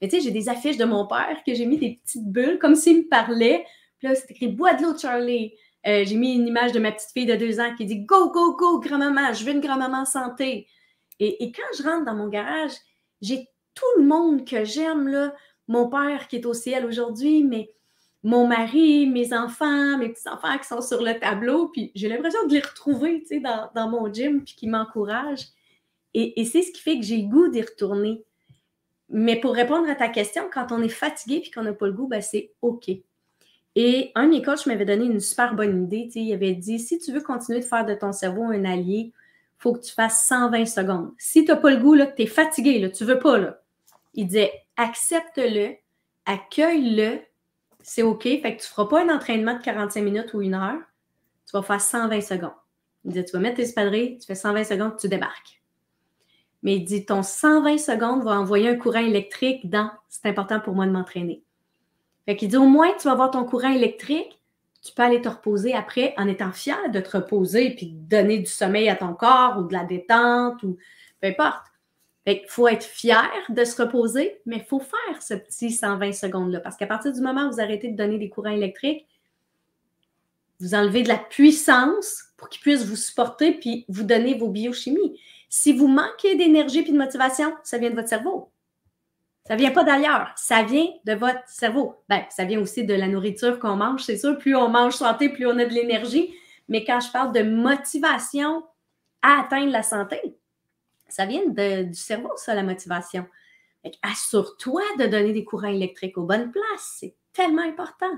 Mais tu sais, j'ai des affiches de mon père que j'ai mis des petites bulles comme s'il me parlait. Puis là, c'est écrit Bois de l'eau, Charlie. Euh, j'ai mis une image de ma petite fille de deux ans qui dit Go, go, go, grand-maman, je veux une grand-maman santé. Et, quand je rentre dans mon garage, j'ai tout le monde que j'aime, là. Mon père qui est au ciel aujourd'hui, mais mon mari, mes enfants, mes petits-enfants qui sont sur le tableau, puis j'ai l'impression de les retrouver, tu sais, dans, mon gym, puis qui m'encouragent. Et, et c'est ce qui fait que j'ai goût d'y retourner mais pour répondre à ta question, quand on est fatigué et qu'on n'a pas le goût, ben c'est OK. Et un de mes coachs m'avait donné une super bonne idée. Il avait dit si tu veux continuer de faire de ton cerveau un allié, il faut que tu fasses 120 secondes. Si tu n'as pas le goût, que tu es fatigué, là, tu ne veux pas, il disait accepte-le, accueille-le, c'est OK. Fait que tu ne feras pas un entraînement de 45 minutes ou une heure, tu vas faire 120 secondes. Il disait tu vas mettre tes espadrilles, tu fais 120 secondes, tu débarques. Mais il dit, ton 120 secondes va envoyer un courant électrique dans c'est important pour moi de m'entraîner. Fait qu'il dit, au moins, tu vas avoir ton courant électrique, tu peux aller te reposer après en étant fier de te reposer puis de donner du sommeil à ton corps ou de la détente ou peu importe. Fait qu'il faut être fier de se reposer, mais il faut faire ce petit 120 secondes-là. Parce qu'à partir du moment où vous arrêtez de donner des courants électriques, vous enlevez de la puissance pour qu'ils puissent vous supporter puis vous donner vos biochimies. Si vous manquez d'énergie puis de motivation, ça vient de votre cerveau. Ça vient pas d'ailleurs, ça vient de votre cerveau. Ben, ça vient aussi de la nourriture qu'on mange, c'est sûr. Plus on mange santé, plus on a de l'énergie. Mais quand je parle de motivation à atteindre la santé, ça vient du cerveau, ça, la motivation. Assure-toi de donner des courants électriques aux bonnes places. C'est tellement important.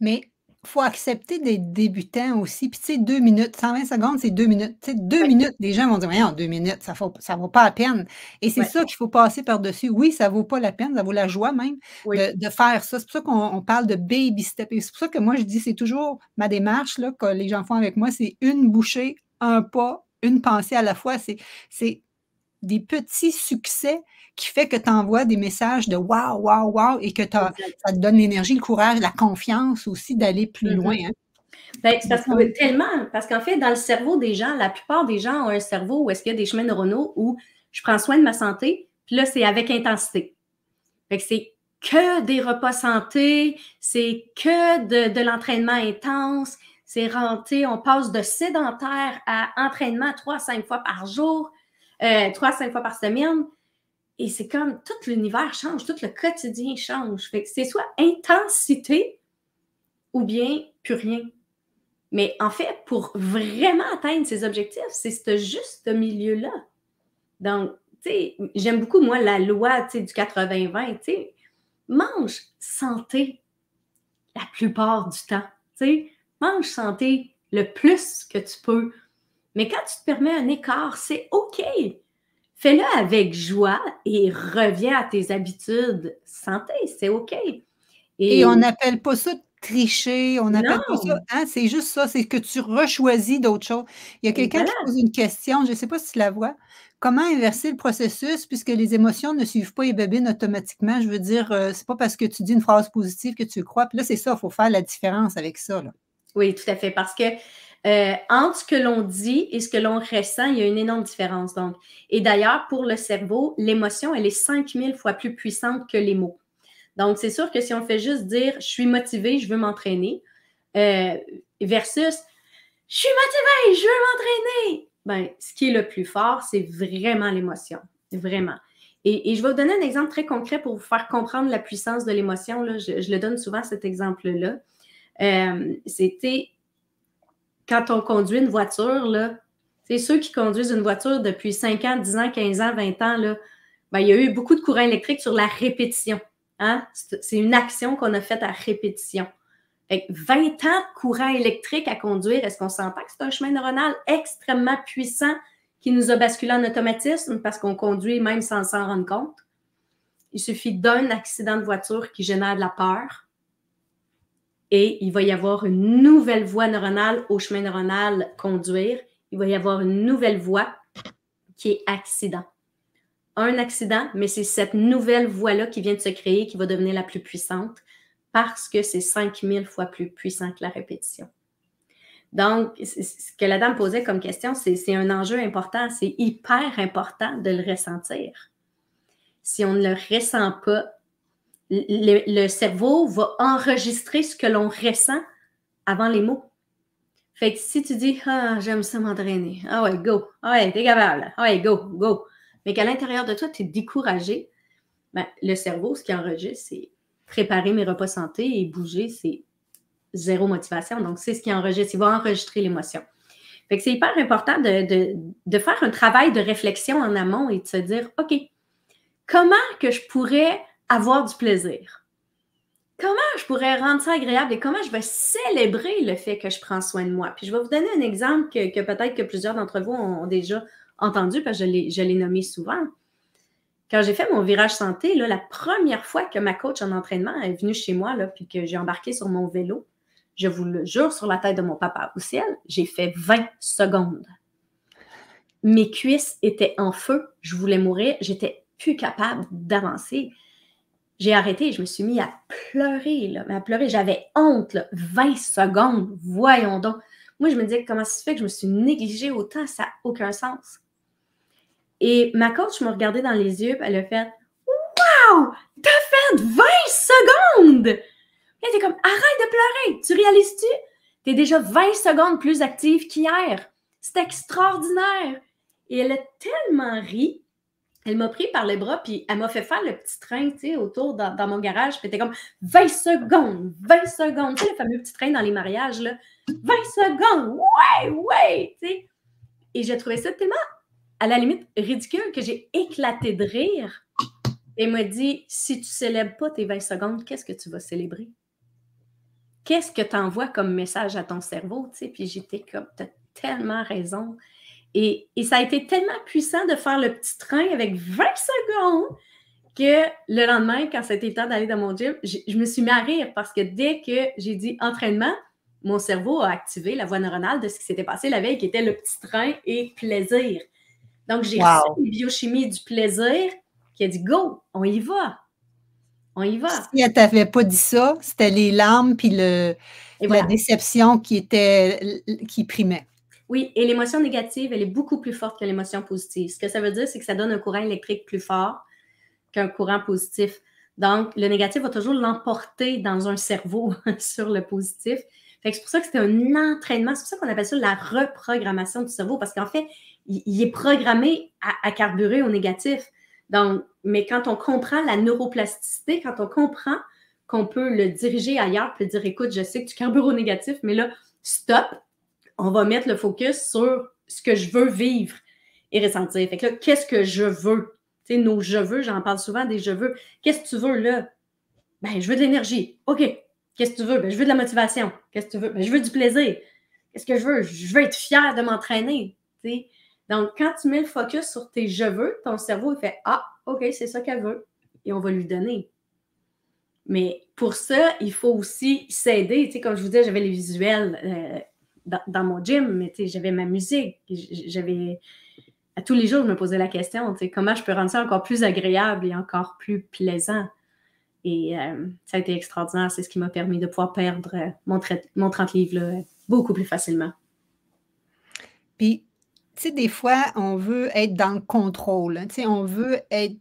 Mais faut accepter d'être débutant aussi. Puis, tu sais, deux minutes, 120 secondes, c'est deux minutes. Tu sais, deux minutes, les gens vont dire, en deux minutes, ça ne ça vaut pas la peine. Et c'est ça qu'il faut passer par-dessus. Oui, ça ne vaut pas la peine, ça vaut la joie même de, faire ça. C'est pour ça qu'on parle de baby step. Et c'est pour ça que moi, je dis, c'est toujours ma démarche là, que les gens font avec moi, c'est une bouchée, un pas, une pensée à la fois. C'est des petits succès qui fait que tu envoies des messages de wow, wow, wow et que ça te donne l'énergie, le courage, la confiance aussi d'aller plus mm-hmm. loin. Hein. Ben, c'est parce qu'on euh, tellement, parce qu'en fait, dans le cerveau des gens, la plupart des gens ont un cerveau où est-ce qu'il y a des chemins neuronaux où je prends soin de ma santé, puis là, c'est avec intensité. c'est que des repas santé, c'est que de, l'entraînement intense, c'est renté, on passe de sédentaire à entraînement trois, cinq fois par jour, euh, trois, à cinq fois par semaine et c'est comme tout l'univers change, tout le quotidien change. c'est soit intensité ou bien plus rien. Mais en fait, pour vraiment atteindre ses objectifs, c'est ce juste milieu-là. Donc, tu sais, j'aime beaucoup, moi, la loi du 80-20, tu sais, mange santé la plupart du temps, tu sais, mange santé le plus que tu peux. Mais quand tu te permets un écart, c'est OK Fais-le avec joie et reviens à tes habitudes santé, c'est OK. Et, on n'appelle pas ça tricher, on n'appelle pas ça. Hein, c'est juste ça, c'est que tu rechoisis d'autres choses. Il y a quelqu'un qui pose une question, je ne sais pas si tu la vois. Comment inverser le processus puisque les émotions ne suivent pas les babines automatiquement? Je veux dire, euh, c'est pas parce que tu dis une phrase positive que tu crois. Puis là, c'est ça, il faut faire la différence avec ça. Oui, tout à fait. Parce que euh, entre ce que l'on dit et ce que l'on ressent, il y a une énorme différence. Donc. Et d'ailleurs, pour le cerveau, l'émotion, elle est 5000 fois plus puissante que les mots. Donc, c'est sûr que si on fait juste dire je suis motivé, je veux m'entraîner, euh, versus je suis motivé, je veux m'entraîner, ben, ce qui est le plus fort, c'est vraiment l'émotion. Vraiment. Et, je vais vous donner un exemple très concret pour vous faire comprendre la puissance de l'émotion. Je, le donne souvent cet exemple-là. Euh, c'était quand on conduit une voiture, là, c'est ceux qui conduisent une voiture depuis 5 ans, 10 ans, 15 ans, 20 ans, là, ben, il y a eu beaucoup de courants électriques sur la répétition. Hein? C'est une action qu'on a faite à répétition. Fait 20 ans de courant électrique à conduire, est-ce qu'on s'entend que c'est un chemin neuronal extrêmement puissant qui nous a basculé en automatisme parce qu'on conduit même sans s'en rendre compte? Il suffit d'un accident de voiture qui génère de la peur, et il va y avoir une nouvelle voie neuronale au chemin neuronal conduire. Il va y avoir une nouvelle voie qui est accident. Un accident, mais c'est cette nouvelle voie-là qui vient de se créer qui va devenir la plus puissante parce que c'est 5000 fois plus puissant que la répétition. Donc, ce que la dame posait comme question, c'est un enjeu important, c'est hyper important de le ressentir. Si on ne le ressent pas, le, cerveau va enregistrer ce que l'on ressent avant les mots. Fait que si tu dis Ah, j'aime ça m'entraîner. Ah ouais, go. Ah ouais, t'es capable. Ah ouais, go, go. Mais qu'à l'intérieur de toi, tu es découragé, ben, le cerveau, ce qui enregistre, c'est préparer mes repas santé et bouger, c'est zéro motivation. Donc, c'est ce qui enregistre. Il va enregistrer l'émotion. Fait que c'est hyper important de, de, faire un travail de réflexion en amont et de se dire OK, comment que je pourrais avoir du plaisir. Comment je pourrais rendre ça agréable et comment je vais célébrer le fait que je prends soin de moi? Puis je vais vous donner un exemple que, peut-être que plusieurs d'entre vous ont déjà entendu parce que je l'ai nommé souvent. Quand j'ai fait mon virage santé, la première fois que ma coach en entraînement est venue chez moi, là, puis que j'ai embarqué sur mon vélo, je vous le jure, sur la tête de mon papa au ciel, j'ai fait 20 secondes. Mes cuisses étaient en feu, je voulais mourir, j'étais plus capable d'avancer j'ai arrêté, et je me suis mis à pleurer, là, à pleurer. J'avais honte, là, 20 secondes, voyons donc. Moi, je me disais, comment ça se fait que je me suis négligée autant? Ça n'a aucun sens. Et ma coach me regardait dans les yeux, elle a fait Wow! T'as fait 20 secondes! Elle était comme Arrête de pleurer! Tu réalises-tu? T'es déjà 20 secondes plus active qu'hier! C'est extraordinaire! Et elle a tellement ri elle m'a pris par les bras, puis elle m'a fait faire le petit train, autour dans, mon garage. Puis c'était comme 20 secondes, 20 secondes. Tu sais, le fameux petit train dans les mariages, là. 20 secondes, ouais, ouais, Et j'ai trouvé ça tellement, à la limite, ridicule que j'ai éclaté de rire. elle m'a dit, si tu célèbres pas tes 20 secondes, qu'est-ce que tu vas célébrer? Qu'est-ce que tu envoies comme message à ton cerveau, tu Puis j'étais comme, t'as tellement raison. Et, ça a été tellement puissant de faire le petit train avec 20 secondes que le lendemain, quand c'était le temps d'aller dans mon gym, je, me suis mis à rire parce que dès que j'ai dit entraînement, mon cerveau a activé la voie neuronale de ce qui s'était passé la veille, qui était le petit train et plaisir. Donc, j'ai reçu une biochimie du plaisir qui a dit Go, on y va. On y va. Si elle t'avait pas dit ça, c'était les larmes puis et la déception qui était qui primait. Oui, et l'émotion négative, elle est beaucoup plus forte que l'émotion positive. Ce que ça veut dire, c'est que ça donne un courant électrique plus fort qu'un courant positif. Donc, le négatif va toujours l'emporter dans un cerveau sur le positif. Fait que c'est pour ça que c'est un entraînement. C'est pour ça qu'on appelle ça la reprogrammation du cerveau, parce qu'en fait, il, est programmé à, carburer au négatif. Donc, mais quand on comprend la neuroplasticité, quand on comprend qu'on peut le diriger ailleurs, peut dire écoute, je sais que tu carbures au négatif, mais là, stop, on va mettre le focus sur ce que je veux vivre et ressentir. Fait que là, qu'est-ce que je veux? Tu sais, nos je veux, j'en parle souvent des je veux. Qu'est-ce que tu veux là? Ben, je veux de l'énergie. OK. Qu'est-ce que tu veux? Ben, je veux de la motivation. Qu'est-ce que tu veux? Ben, je veux du plaisir. Qu'est-ce que je veux? Je veux être fière de m'entraîner. Tu sais? Donc, quand tu mets le focus sur tes je veux, ton cerveau, il fait Ah, OK, c'est ça qu'elle veut. Et on va lui donner. Mais pour ça, il faut aussi s'aider. Tu sais, comme je vous disais, j'avais les visuels. Euh, dans, mon gym, mais j'avais ma musique, j'avais à tous les jours, je me posais la question, comment je peux rendre ça encore plus agréable et encore plus plaisant. Et euh, ça a été extraordinaire. C'est ce qui m'a permis de pouvoir perdre mon, mon 30 livres beaucoup plus facilement. Puis, tu sais, des fois, on veut être dans le contrôle. Hein, tu sais, on veut être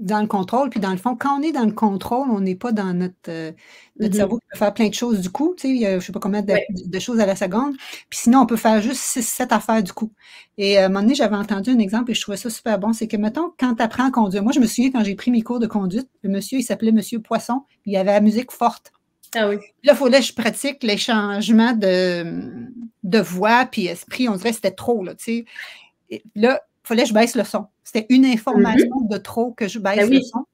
dans le contrôle. Puis, dans le fond, quand on est dans le contrôle, on n'est pas dans notre, euh, mm-hmm. cerveau qui peut faire plein de choses du coup. Tu sais, il y je sais pas combien de, choses à la seconde. Puis, sinon, on peut faire juste six, sept affaires du coup. Et euh, à un moment donné, j'avais entendu un exemple et je trouvais ça super bon. C'est que, mettons, quand tu apprends à conduire, moi, je me souviens quand j'ai pris mes cours de conduite, le monsieur, il s'appelait Monsieur Poisson. Il avait la musique forte. Ah là, il fallait que je pratique les changements de, voix puis esprit. On dirait que c'était trop, là, tu sais. il fallait que je baisse le son. C'était une information mm-hmm. de trop que je baisse ben le son.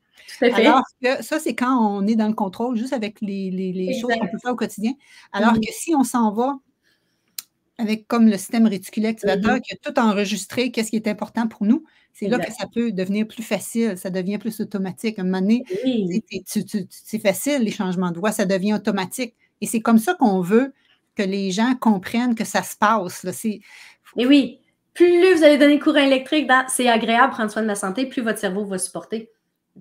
Alors que ça, c'est quand on est dans le contrôle, juste avec les, choses qu'on peut faire au quotidien. Alors mm-hmm. que si on s'en va avec comme le système réticulé activateur mm-hmm. qui a tout enregistré, qu'est-ce qui est important pour nous, c'est là que ça peut devenir plus facile, ça devient plus automatique. À un moment donné, c'est facile, les changements de voix, ça devient automatique. Et c'est comme ça qu'on veut que les gens comprennent que ça se passe. Là. Et oui, plus vous allez donner courant électrique, ben, c'est agréable prendre soin de la santé, plus votre cerveau va supporter.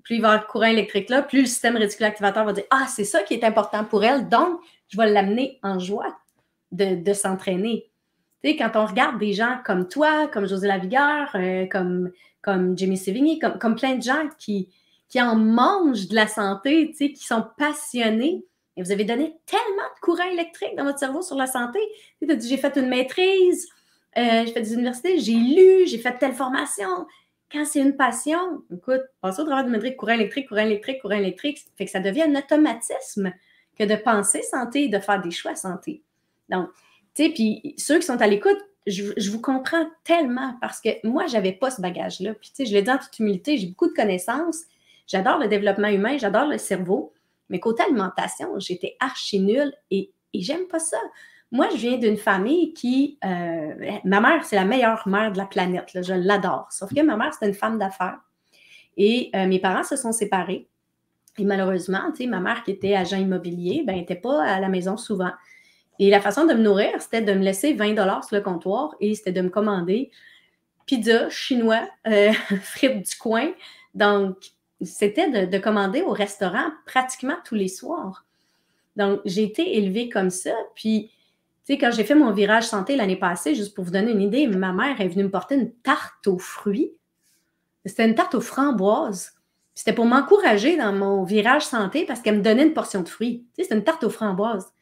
Plus il va y avoir le courant électrique là, plus le système activateur va dire Ah, c'est ça qui est important pour elle, donc je vais l'amener en joie de s'entraîner sais, quand on regarde des gens comme toi, comme José Lavigueur, euh, comme, comme Jimmy Sevigny, comme, plein de gens qui, qui en mangent de la santé, tu sais, qui sont passionnés, et vous avez donné tellement de courant électrique dans votre cerveau sur la santé. Tu as dit, j'ai fait une maîtrise, euh, j'ai fait des universités, j'ai lu, j'ai fait telle formation. Quand c'est une passion, écoute, pensez au travail de maîtrise, courant électrique, courant électrique, courant électrique, fait que ça devient un automatisme que de penser santé et de faire des choix santé. Donc, puis ceux qui sont à l'écoute, je, vous comprends tellement parce que moi, j'avais pas ce bagage-là. Puis, tu sais, je le dis en toute humilité, j'ai beaucoup de connaissances. J'adore le développement humain, j'adore le cerveau. Mais côté alimentation, j'étais archi nulle et, j'aime pas ça. Moi, je viens d'une famille qui. Euh, ma mère, c'est la meilleure mère de la planète. je l'adore. Sauf que ma mère, c'était une femme d'affaires. Et euh, mes parents se sont séparés. Et malheureusement, ma mère qui était agent immobilier, n'était ben, pas à la maison souvent. Et la façon de me nourrir, c'était de me laisser 20 dollars sur le comptoir et c'était de me commander pizza chinois, euh, frites du coin. Donc, c'était de, de, commander au restaurant pratiquement tous les soirs. Donc, j'ai été élevée comme ça. Puis, tu sais, quand j'ai fait mon virage santé l'année passée, juste pour vous donner une idée, ma mère est venue me porter une tarte aux fruits. C'était une tarte aux framboises. C'était pour m'encourager dans mon virage santé parce qu'elle me donnait une portion de fruits. Tu sais, c'était une tarte aux framboises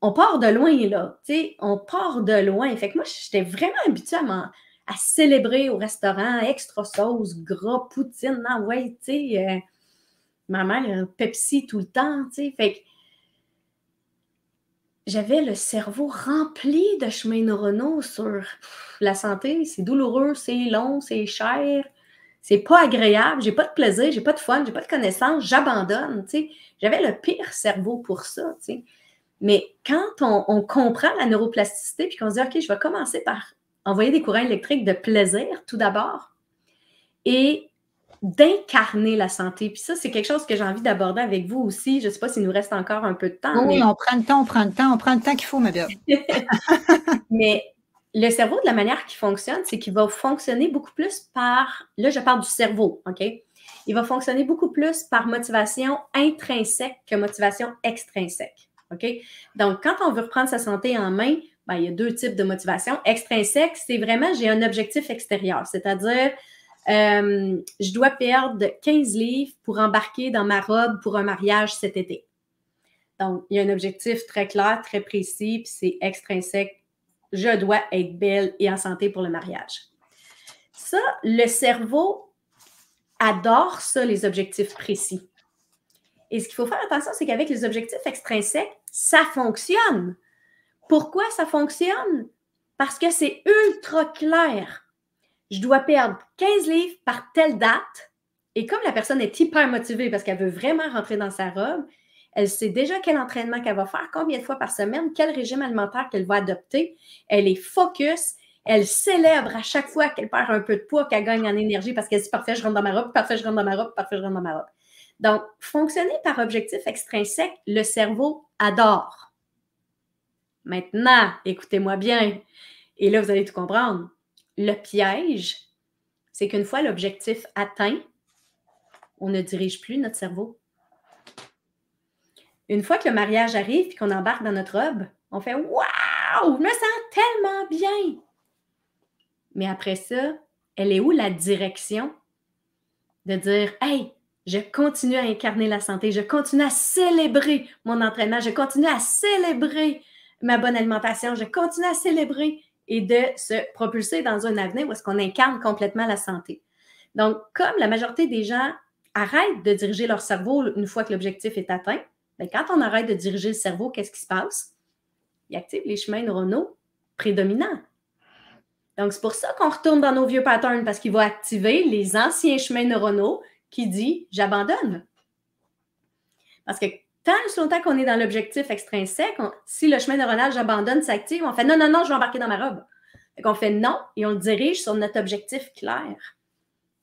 on part de loin, là. Tu sais, on part de loin. Fait que moi, j'étais vraiment habituée à, célébrer au restaurant, extra sauce, gras, poutine, non, ah ouais, tu sais. Euh, ma mère, euh, Pepsi tout le temps, tu sais. Fait que j'avais le cerveau rempli de chemins neuronaux sur la santé. C'est douloureux, c'est long, c'est cher, c'est pas agréable, j'ai pas de plaisir, j'ai pas de fun, j'ai pas de connaissances, j'abandonne, tu J'avais le pire cerveau pour ça, tu sais. Mais quand on, comprend la neuroplasticité, puis qu'on se dit, OK, je vais commencer par envoyer des courants électriques de plaisir tout d'abord et d'incarner la santé. Puis ça, c'est quelque chose que j'ai envie d'aborder avec vous aussi. Je ne sais pas s'il nous reste encore un peu de temps. Oui, on prend le temps, on prend le temps, on prend le temps qu'il faut, ma belle. mais le cerveau, de la manière qu'il fonctionne, c'est qu'il va fonctionner beaucoup plus par, là, je parle du cerveau, OK? Il va fonctionner beaucoup plus par motivation intrinsèque que motivation extrinsèque. OK? Donc, quand on veut reprendre sa santé en main, ben, il y a deux types de motivation. Extrinsèque, c'est vraiment j'ai un objectif extérieur, c'est-à-dire euh, je dois perdre 15 livres pour embarquer dans ma robe pour un mariage cet été. Donc, il y a un objectif très clair, très précis, puis c'est extrinsèque. Je dois être belle et en santé pour le mariage. Ça, le cerveau adore ça, les objectifs précis. Et ce qu'il faut faire attention, c'est qu'avec les objectifs extrinsèques, ça fonctionne. Pourquoi ça fonctionne? Parce que c'est ultra clair. Je dois perdre 15 livres par telle date. Et comme la personne est hyper motivée parce qu'elle veut vraiment rentrer dans sa robe, elle sait déjà quel entraînement qu'elle va faire, combien de fois par semaine, quel régime alimentaire qu'elle va adopter. Elle est focus. Elle célèbre à chaque fois qu'elle perd un peu de poids, qu'elle gagne en énergie parce qu'elle dit parfait, je rentre dans ma robe, parfait, je rentre dans ma robe, parfait, je rentre dans ma robe. Donc, fonctionner par objectif extrinsèque, le cerveau adore. Maintenant, écoutez-moi bien, et là, vous allez tout comprendre. Le piège, c'est qu'une fois l'objectif atteint, on ne dirige plus notre cerveau. Une fois que le mariage arrive et qu'on embarque dans notre robe, on fait Waouh, je me sens tellement bien! Mais après ça, elle est où la direction de dire Hey, je continue à incarner la santé, je continue à célébrer mon entraînement, je continue à célébrer ma bonne alimentation, je continue à célébrer et de se propulser dans un avenir où est-ce qu'on incarne complètement la santé. Donc, comme la majorité des gens arrêtent de diriger leur cerveau une fois que l'objectif est atteint, bien, quand on arrête de diriger le cerveau, qu'est-ce qui se passe? Il active les chemins neuronaux prédominants. Donc, c'est pour ça qu'on retourne dans nos vieux patterns parce qu'il va activer les anciens chemins neuronaux qui dit j'abandonne. Parce que tant longtemps qu'on est dans l'objectif extrinsèque, si le chemin de neuronal j'abandonne s'active, on fait non, non, non, je vais embarquer dans ma robe. Fait qu'on fait non et on le dirige sur notre objectif clair.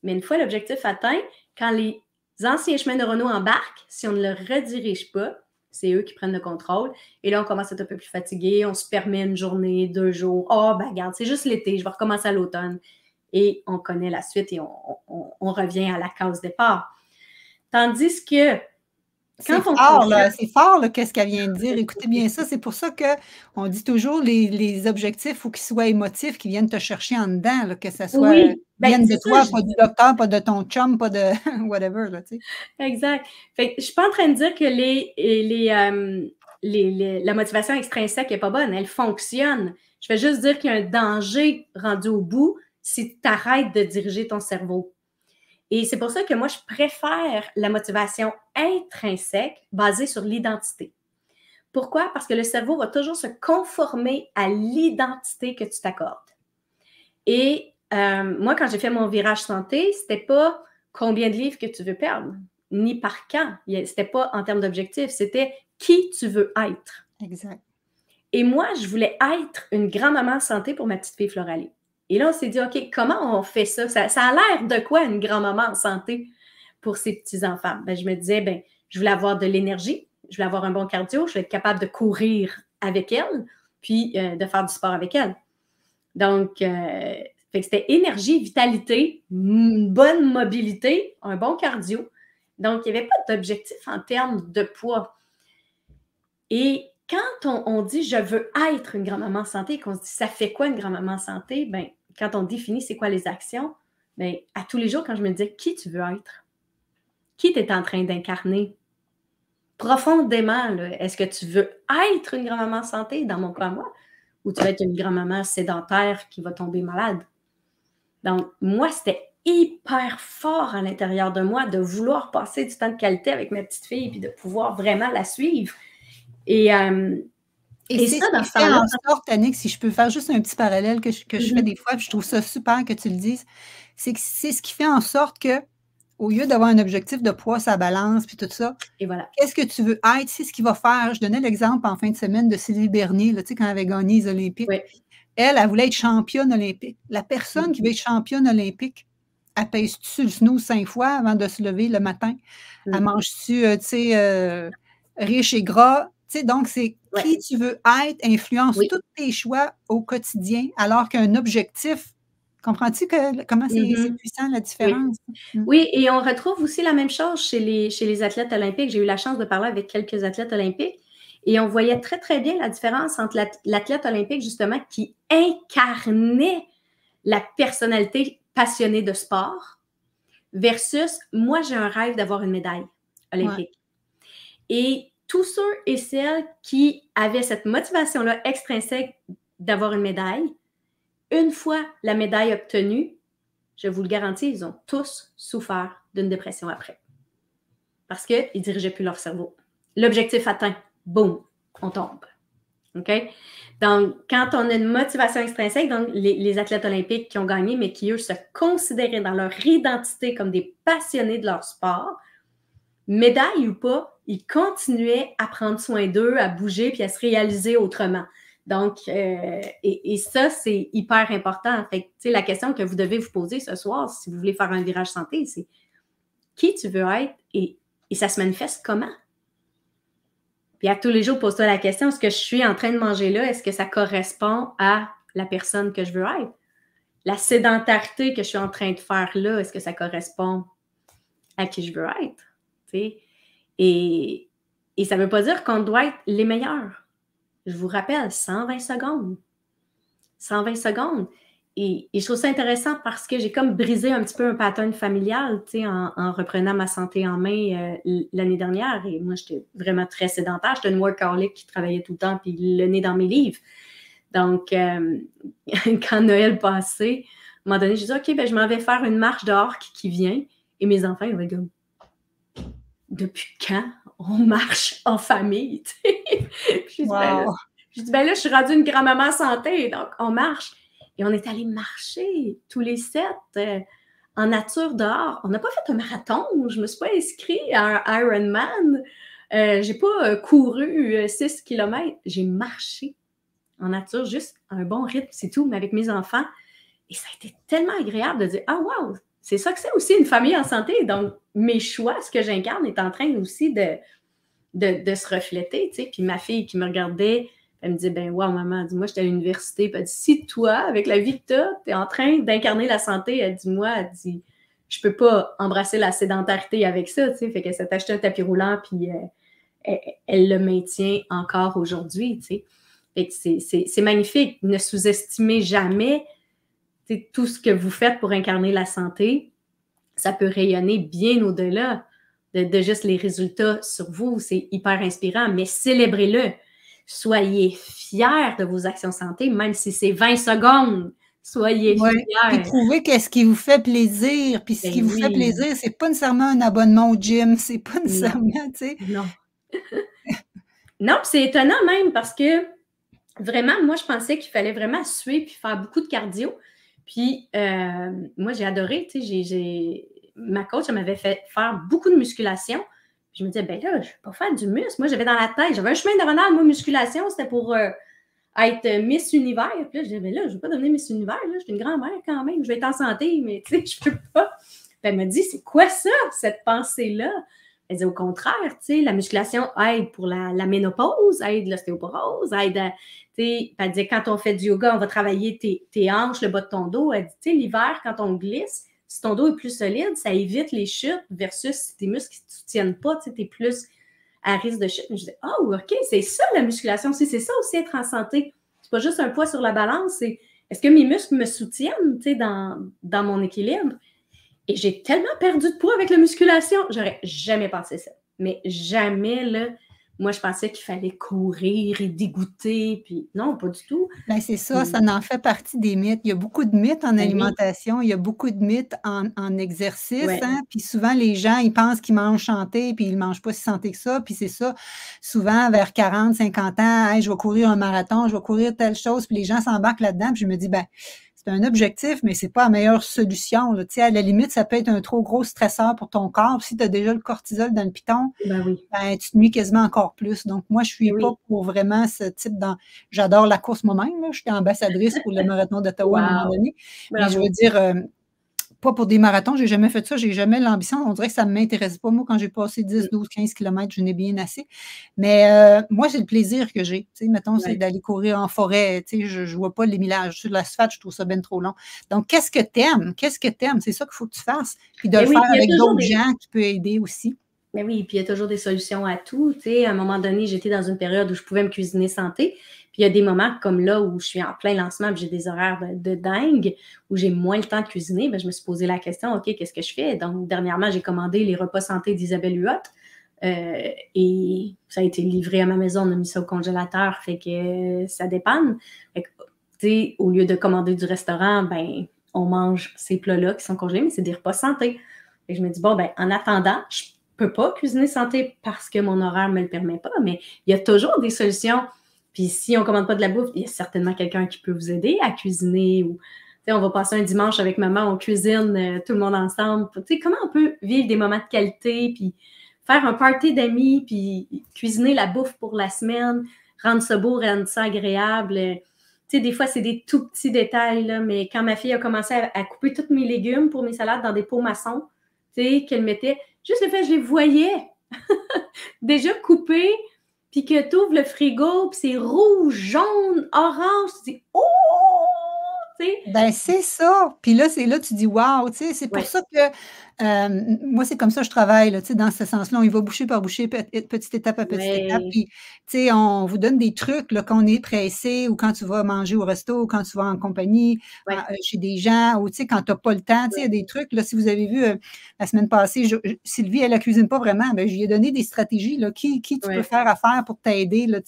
Mais une fois l'objectif atteint, quand les anciens chemins de neuronaux embarquent, si on ne le redirige pas, c'est eux qui prennent le contrôle. Et là, on commence à être un peu plus fatigué, on se permet une journée, deux jours. Oh, ben, regarde, c'est juste l'été, je vais recommencer à l'automne et on connaît la suite et on, revient à la cause départ. Tandis que c'est fort, c'est fort, qu'est-ce qu'elle vient de dire. Écoutez bien ça. C'est pour ça qu'on dit toujours les, les objectifs, il faut qu'ils soient émotifs, qu'ils viennent te chercher en dedans, que ça soit oui, euh, ben, de toi, pas du docteur, pas de ton chum, pas de whatever. Là, tu sais. exact. Fait, je ne suis pas en train de dire que les, euh, la motivation extrinsèque n'est pas bonne. Elle fonctionne. Je vais juste dire qu'il y a un danger rendu au bout si tu arrêtes de diriger ton cerveau. Et c'est pour ça que moi, je préfère la motivation intrinsèque basée sur l'identité. Pourquoi? Parce que le cerveau va toujours se conformer à l'identité que tu t'accordes. Et euh, moi, quand j'ai fait mon virage santé, c'était pas combien de livres que tu veux perdre, ni par quand. C'était pas en termes d'objectif, c'était qui tu veux être. Exact. Et moi, je voulais être une grand-maman santé pour ma petite fille Floralie. Et là, on s'est dit, OK, comment on fait ça? Ça, a l'air de quoi une grand-maman en santé pour ses petits-enfants? Ben, je me disais, ben, je voulais avoir de l'énergie, je voulais avoir un bon cardio, je voulais être capable de courir avec elle, puis euh, de faire du sport avec elle. Donc, euh, c'était énergie, vitalité, une bonne mobilité, un bon cardio. Donc, il n'y avait pas d'objectif en termes de poids. Et quand on, on, dit je veux être une grand-maman en santé, qu'on se dit ça fait quoi une grand-maman en santé, ben quand on définit c'est quoi les actions, mais ben, à tous les jours, quand je me disais qui tu veux être, qui tu es en train d'incarner profondément, est-ce que tu veux être une grand-maman santé, dans mon cas, moi, ou tu veux être une grand-maman sédentaire qui va tomber malade? Donc, moi, c'était hyper fort à l'intérieur de moi de vouloir passer du temps de qualité avec ma petite fille et de pouvoir vraiment la suivre. Et, euh, et, c'est ça, dans en sorte, Annick, si je peux faire juste un petit parallèle que je, que je fais mm-hmm. des fois, puis je trouve ça super que tu le dises, c'est que c'est ce qui fait en sorte que, au lieu d'avoir un objectif de poids, sa balance, puis tout ça, et voilà. qu'est-ce que tu veux être? C'est ce qui va faire. Je donnais l'exemple en fin de semaine de Sylvie Bernier, tu sais, quand elle avait gagné les Olympiques. Elle, elle voulait être championne olympique. La personne mm-hmm. qui veut être championne olympique, elle pèse-tu le snow cinq fois avant de se lever le matin? Elle mm-hmm. mange-tu, euh, tu sais, euh, riche et gras? donc, c'est qui tu veux être influence tous tes choix au quotidien, alors qu'un objectif, comprends-tu que, comment mm-hmm. c'est puissant la différence? Mm. Oui. et on retrouve aussi la même chose chez les, chez les athlètes olympiques. J'ai eu la chance de parler avec quelques athlètes olympiques et on voyait très, très bien la différence entre l'athlète olympique, justement, qui incarnait la personnalité passionnée de sport versus moi, j'ai un rêve d'avoir une médaille olympique. Et tous ceux et celles qui avaient cette motivation-là extrinsèque d'avoir une médaille, une fois la médaille obtenue, je vous le garantis, ils ont tous souffert d'une dépression après. Parce qu'ils ne dirigeaient plus leur cerveau. L'objectif atteint, boum, on tombe. OK? Donc, quand on a une motivation extrinsèque, donc les, les, athlètes olympiques qui ont gagné, mais qui, eux, se considéraient dans leur identité comme des passionnés de leur sport, médaille ou pas, ils continuaient à prendre soin d'eux, à bouger, puis à se réaliser autrement. Donc, euh, et, ça, c'est hyper important. Fait que, la question que vous devez vous poser ce soir, si vous voulez faire un virage santé, c'est qui tu veux être et, ça se manifeste comment? Puis à tous les jours, pose-toi la question, est-ce que je suis en train de manger là? Est-ce que ça correspond à la personne que je veux être? La sédentarité que je suis en train de faire là, est-ce que ça correspond à qui je veux être? sais... Et, ça ne veut pas dire qu'on doit être les meilleurs. Je vous rappelle, 120 secondes. 120 secondes. Et, je trouve ça intéressant parce que j'ai comme brisé un petit peu un pattern familial, tu sais, en, reprenant ma santé en main euh, l'année dernière. Et moi, j'étais vraiment très sédentaire. J'étais une workaholic qui travaillait tout le temps, puis le nez dans mes livres. Donc, euh, quand Noël passait, à un moment donné, je dit, OK, ben, je m'en vais faire une marche dehors qui vient. Et mes enfants, ils vont comme, depuis quand on marche en famille? je, dis, ben je ben là, je suis rendue une grand-maman santé, donc on marche. Et on est allé marcher tous les sept euh, en nature dehors. On n'a pas fait un marathon, je ne me suis pas inscrite à un Ironman. Je euh, j'ai pas euh, couru six kilomètres, j'ai marché en nature, juste à un bon rythme, c'est tout, mais avec mes enfants. Et ça a été tellement agréable de dire Ah, wow, c'est ça que c'est aussi une famille en santé. Donc, mes choix, ce que j'incarne, est en train aussi de, de, se refléter. Tu Puis ma fille qui me regardait, elle me dit Ben, wow, maman, dis-moi, j'étais à l'université. Puis elle dit Si toi, avec la vie que tu es en train d'incarner la santé, elle dit Moi, elle dit Je peux pas embrasser la sédentarité avec ça. Tu Fait qu'elle s'est acheté un tapis roulant, puis euh, elle, le maintient encore aujourd'hui. Tu sais. Fait que c'est magnifique. Ne sous-estimez jamais tout ce que vous faites pour incarner la santé, ça peut rayonner bien au-delà de, juste les résultats sur vous. C'est hyper inspirant, mais célébrez-le. Soyez fiers de vos actions santé, même si c'est 20 secondes. Soyez fiers. Puis trouvez qu'est-ce qui vous fait plaisir. Puis ce ben qui vous fait plaisir, c'est pas nécessairement un abonnement au gym, c'est pas nécessairement, tu sais. Non. non, c'est étonnant même parce que vraiment, moi, je pensais qu'il fallait vraiment suer puis faire beaucoup de cardio. Puis, euh, moi, j'ai adoré, tu sais, ma coach, elle m'avait fait faire beaucoup de musculation. Je me disais, ben là, je ne vais pas faire du muscle. Moi, j'avais dans la tête, j'avais un chemin de renard, moi, musculation, c'était pour euh, être Miss Univers. Puis là, je disais, ben là, je ne vais pas devenir Miss Univers, là, je suis une grand-mère quand même, je vais être en santé, mais tu sais, je ne peux pas. Ben, elle m'a dit, c'est quoi ça, cette pensée-là? Elle dit au contraire, tu la musculation aide pour la, ménopause, aide l'ostéoporose, aide à, elle dit quand on fait du yoga, on va travailler tes, tes hanches, le bas de ton dos. Elle dit, tu l'hiver, quand on glisse, si ton dos est plus solide, ça évite les chutes versus si tes muscles ne soutiennent pas, tu es plus à risque de chute. Je dis, oh, OK, c'est ça la musculation aussi, c'est ça aussi être en santé. C'est pas juste un poids sur la balance, c'est est-ce que mes muscles me soutiennent, tu dans, dans mon équilibre? Et j'ai tellement perdu de poids avec la musculation, j'aurais jamais pensé ça. Mais jamais, là, moi, je pensais qu'il fallait courir et dégoûter, puis non, pas du tout. Bien, c'est ça, ça en fait partie des mythes. Il y a beaucoup de mythes en ben alimentation, il y a beaucoup de mythes en, exercice, hein. puis souvent, les gens, ils pensent qu'ils mangent santé, puis ils ne mangent pas si santé que ça, puis c'est ça. Souvent, vers 40, 50 ans, je vais courir un marathon, je vais courir telle chose », puis les gens s'embarquent là-dedans, puis je me dis « ben c'est un objectif, mais c'est pas la meilleure solution. À la limite, ça peut être un trop gros stresseur pour ton corps. Si tu as déjà le cortisol dans le piton, ben ben, tu te nuis quasiment encore plus. Donc, moi, je suis pas pour vraiment ce type dans. J'adore la course moi-même. Je suis ambassadrice pour le marathon d'Ottawa à un moment donné. Mais je veux dire, euh, pas pour des marathons, j'ai jamais fait ça, j'ai jamais l'ambition. On dirait que ça ne m'intéresse pas. Moi, quand j'ai passé 10, 12, 15 km, je n'ai bien assez. Mais euh, moi, c'est le plaisir que j'ai. mettons, c'est d'aller courir en forêt. je ne vois pas les millages sur l'asphalte, je trouve ça bien trop long. Donc, qu'est-ce que tu aimes? Qu'est-ce que tu aimes? C'est ça qu'il faut que tu fasses. Puis de le faire avec d'autres gens qui peuvent aider aussi. Mais oui, puis il y a toujours des solutions à tout. à un moment donné, j'étais dans une période où je pouvais me cuisiner santé. Puis il y a des moments comme là où je suis en plein lancement, j'ai des horaires de, dingue, où j'ai moins le temps de cuisiner, ben, je me suis posé la question, OK, qu'est-ce que je fais? Donc, dernièrement, j'ai commandé les repas santé d'Isabelle Huot. Euh, et ça a été livré à ma maison, on a mis ça au congélateur, fait que euh, ça dépanne. Fait au lieu de commander du restaurant, ben, on mange ces plats-là qui sont congelés, mais c'est des repas santé. Et je me dis, bon, ben, en attendant, je ne peux pas cuisiner santé parce que mon horaire ne me le permet pas, mais il y a toujours des solutions. Puis si on commande pas de la bouffe, il y a certainement quelqu'un qui peut vous aider à cuisiner ou on va passer un dimanche avec maman, on cuisine euh, tout le monde ensemble. comment on peut vivre des moments de qualité, puis faire un party d'amis, puis cuisiner la bouffe pour la semaine, rendre ça beau, rendre ça agréable. Euh, sais des fois, c'est des tout petits détails, là, mais quand ma fille a commencé à, couper tous mes légumes pour mes salades dans des pots maçons, qu'elle mettait, juste le fait, je les voyais déjà coupés, puis que tu ouvres le frigo, puis c'est rouge, jaune, orange, tu dis Oh! sais Ben, c'est ça. Puis là, c'est là tu dis Wow, tu sais, c'est pour ça que euh, moi, c'est comme ça que je travaille, là, dans ce sens-là. On y va boucher par boucher, petite étape à petite étape. Puis, on vous donne des trucs là, quand on est pressé ou quand tu vas manger au resto ou quand tu vas en compagnie euh, chez des gens ou quand tu n'as pas le temps. Il y a des trucs. Là, si vous avez vu euh, la semaine passée, Sylvie, elle ne cuisine pas vraiment. mais je lui ai donné des stratégies. Là, qui, qui tu peux faire affaire pour t'aider? Elle va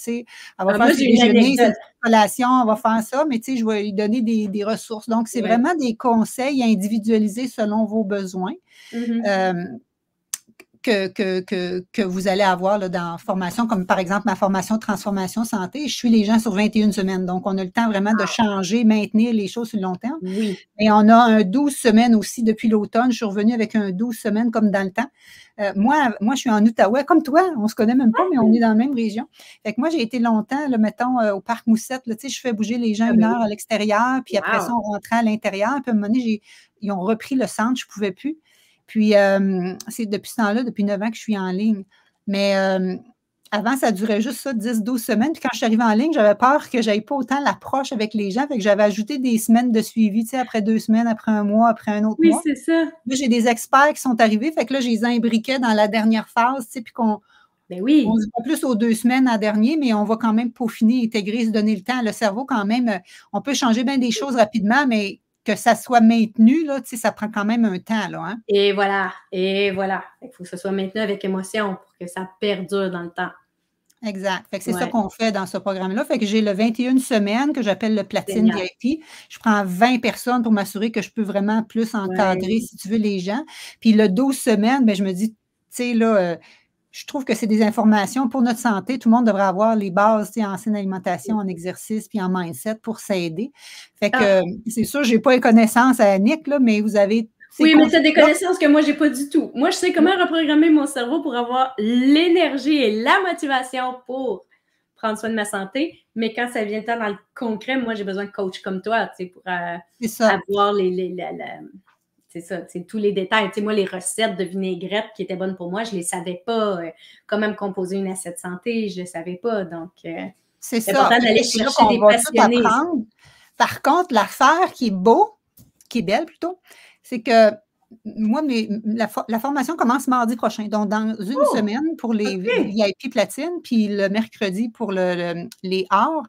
ah, faire des cette relation, on va faire ça, mais je vais lui donner des, des ressources. Donc, c'est vraiment des conseils individualisés selon vos besoins. Mm-hmm. Euh, que, que, vous allez avoir là, dans formation, comme par exemple ma formation Transformation Santé. Je suis les gens sur 21 semaines. Donc, on a le temps vraiment de ah. changer, maintenir les choses sur le long terme. Et on a un 12 semaines aussi depuis l'automne. Je suis revenue avec un 12 semaines comme dans le temps. Euh, moi, moi, je suis en Outaouais, comme toi. On se connaît même pas, mais on est dans la même région. Fait moi, j'ai été longtemps, là, mettons, euh, au parc Moussette. je fais bouger les gens ah, une ben heure à l'extérieur, puis après ça, on rentrait à l'intérieur. Puis à un moment donné, ils ont repris le centre, je ne pouvais plus. Puis, euh, c'est depuis ce temps-là, depuis neuf ans que je suis en ligne. Mais euh, avant, ça durait juste ça, 10-12 semaines. Puis quand je suis arrivée en ligne, j'avais peur que j'aille pas autant l'approche avec les gens. Fait que j'avais ajouté des semaines de suivi, tu sais, après deux semaines, après un mois, après un autre mois. Oui, c'est ça. Là, j'ai des experts qui sont arrivés. Fait que là, je les imbriquais dans la dernière phase, tu sais, puis qu'on. Ben oui. On se voit plus aux deux semaines en dernier, mais on va quand même peaufiner, intégrer, se donner le temps. Le cerveau, quand même, euh, on peut changer bien des choses rapidement, mais que ça soit maintenu, là, ça prend quand même un temps. Là, hein. Et voilà, et voilà. Il faut que ça soit maintenu avec émotion pour que ça perdure dans le temps. Exact. c'est ça qu'on fait dans ce programme-là. Fait que j'ai le 21 semaines que j'appelle le platine VIP. Je prends 20 personnes pour m'assurer que je peux vraiment plus encadrer, si tu veux, les gens. Puis le 12 semaines, ben, je me dis, tu sais, là, euh, je trouve que c'est des informations pour notre santé. Tout le monde devrait avoir les bases en saine alimentation, en exercice, puis en mindset pour s'aider. Fait que ah. euh, c'est sûr, n'ai pas les connaissances à Nick, mais vous avez. Oui, mais c'est des connaissances que moi, je n'ai pas du tout. Moi, je sais comment reprogrammer mon cerveau pour avoir l'énergie et la motivation pour prendre soin de ma santé. Mais quand ça vient le temps dans le concret, moi, j'ai besoin de coach comme toi, tu sais, pour euh, avoir les c'est ça, c'est tous les détails. Tu sais, moi, les recettes de vinaigrette qui étaient bonnes pour moi, je ne les savais pas. Euh, comment même, composer une assiette santé, je ne savais pas. Donc, euh, c'est important d'aller chercher des passionnés. Par contre, l'affaire qui est beau, qui est belle plutôt, c'est que moi, la, formation commence mardi prochain, donc dans une oh! semaine pour les VIP platine, puis le mercredi pour les arts.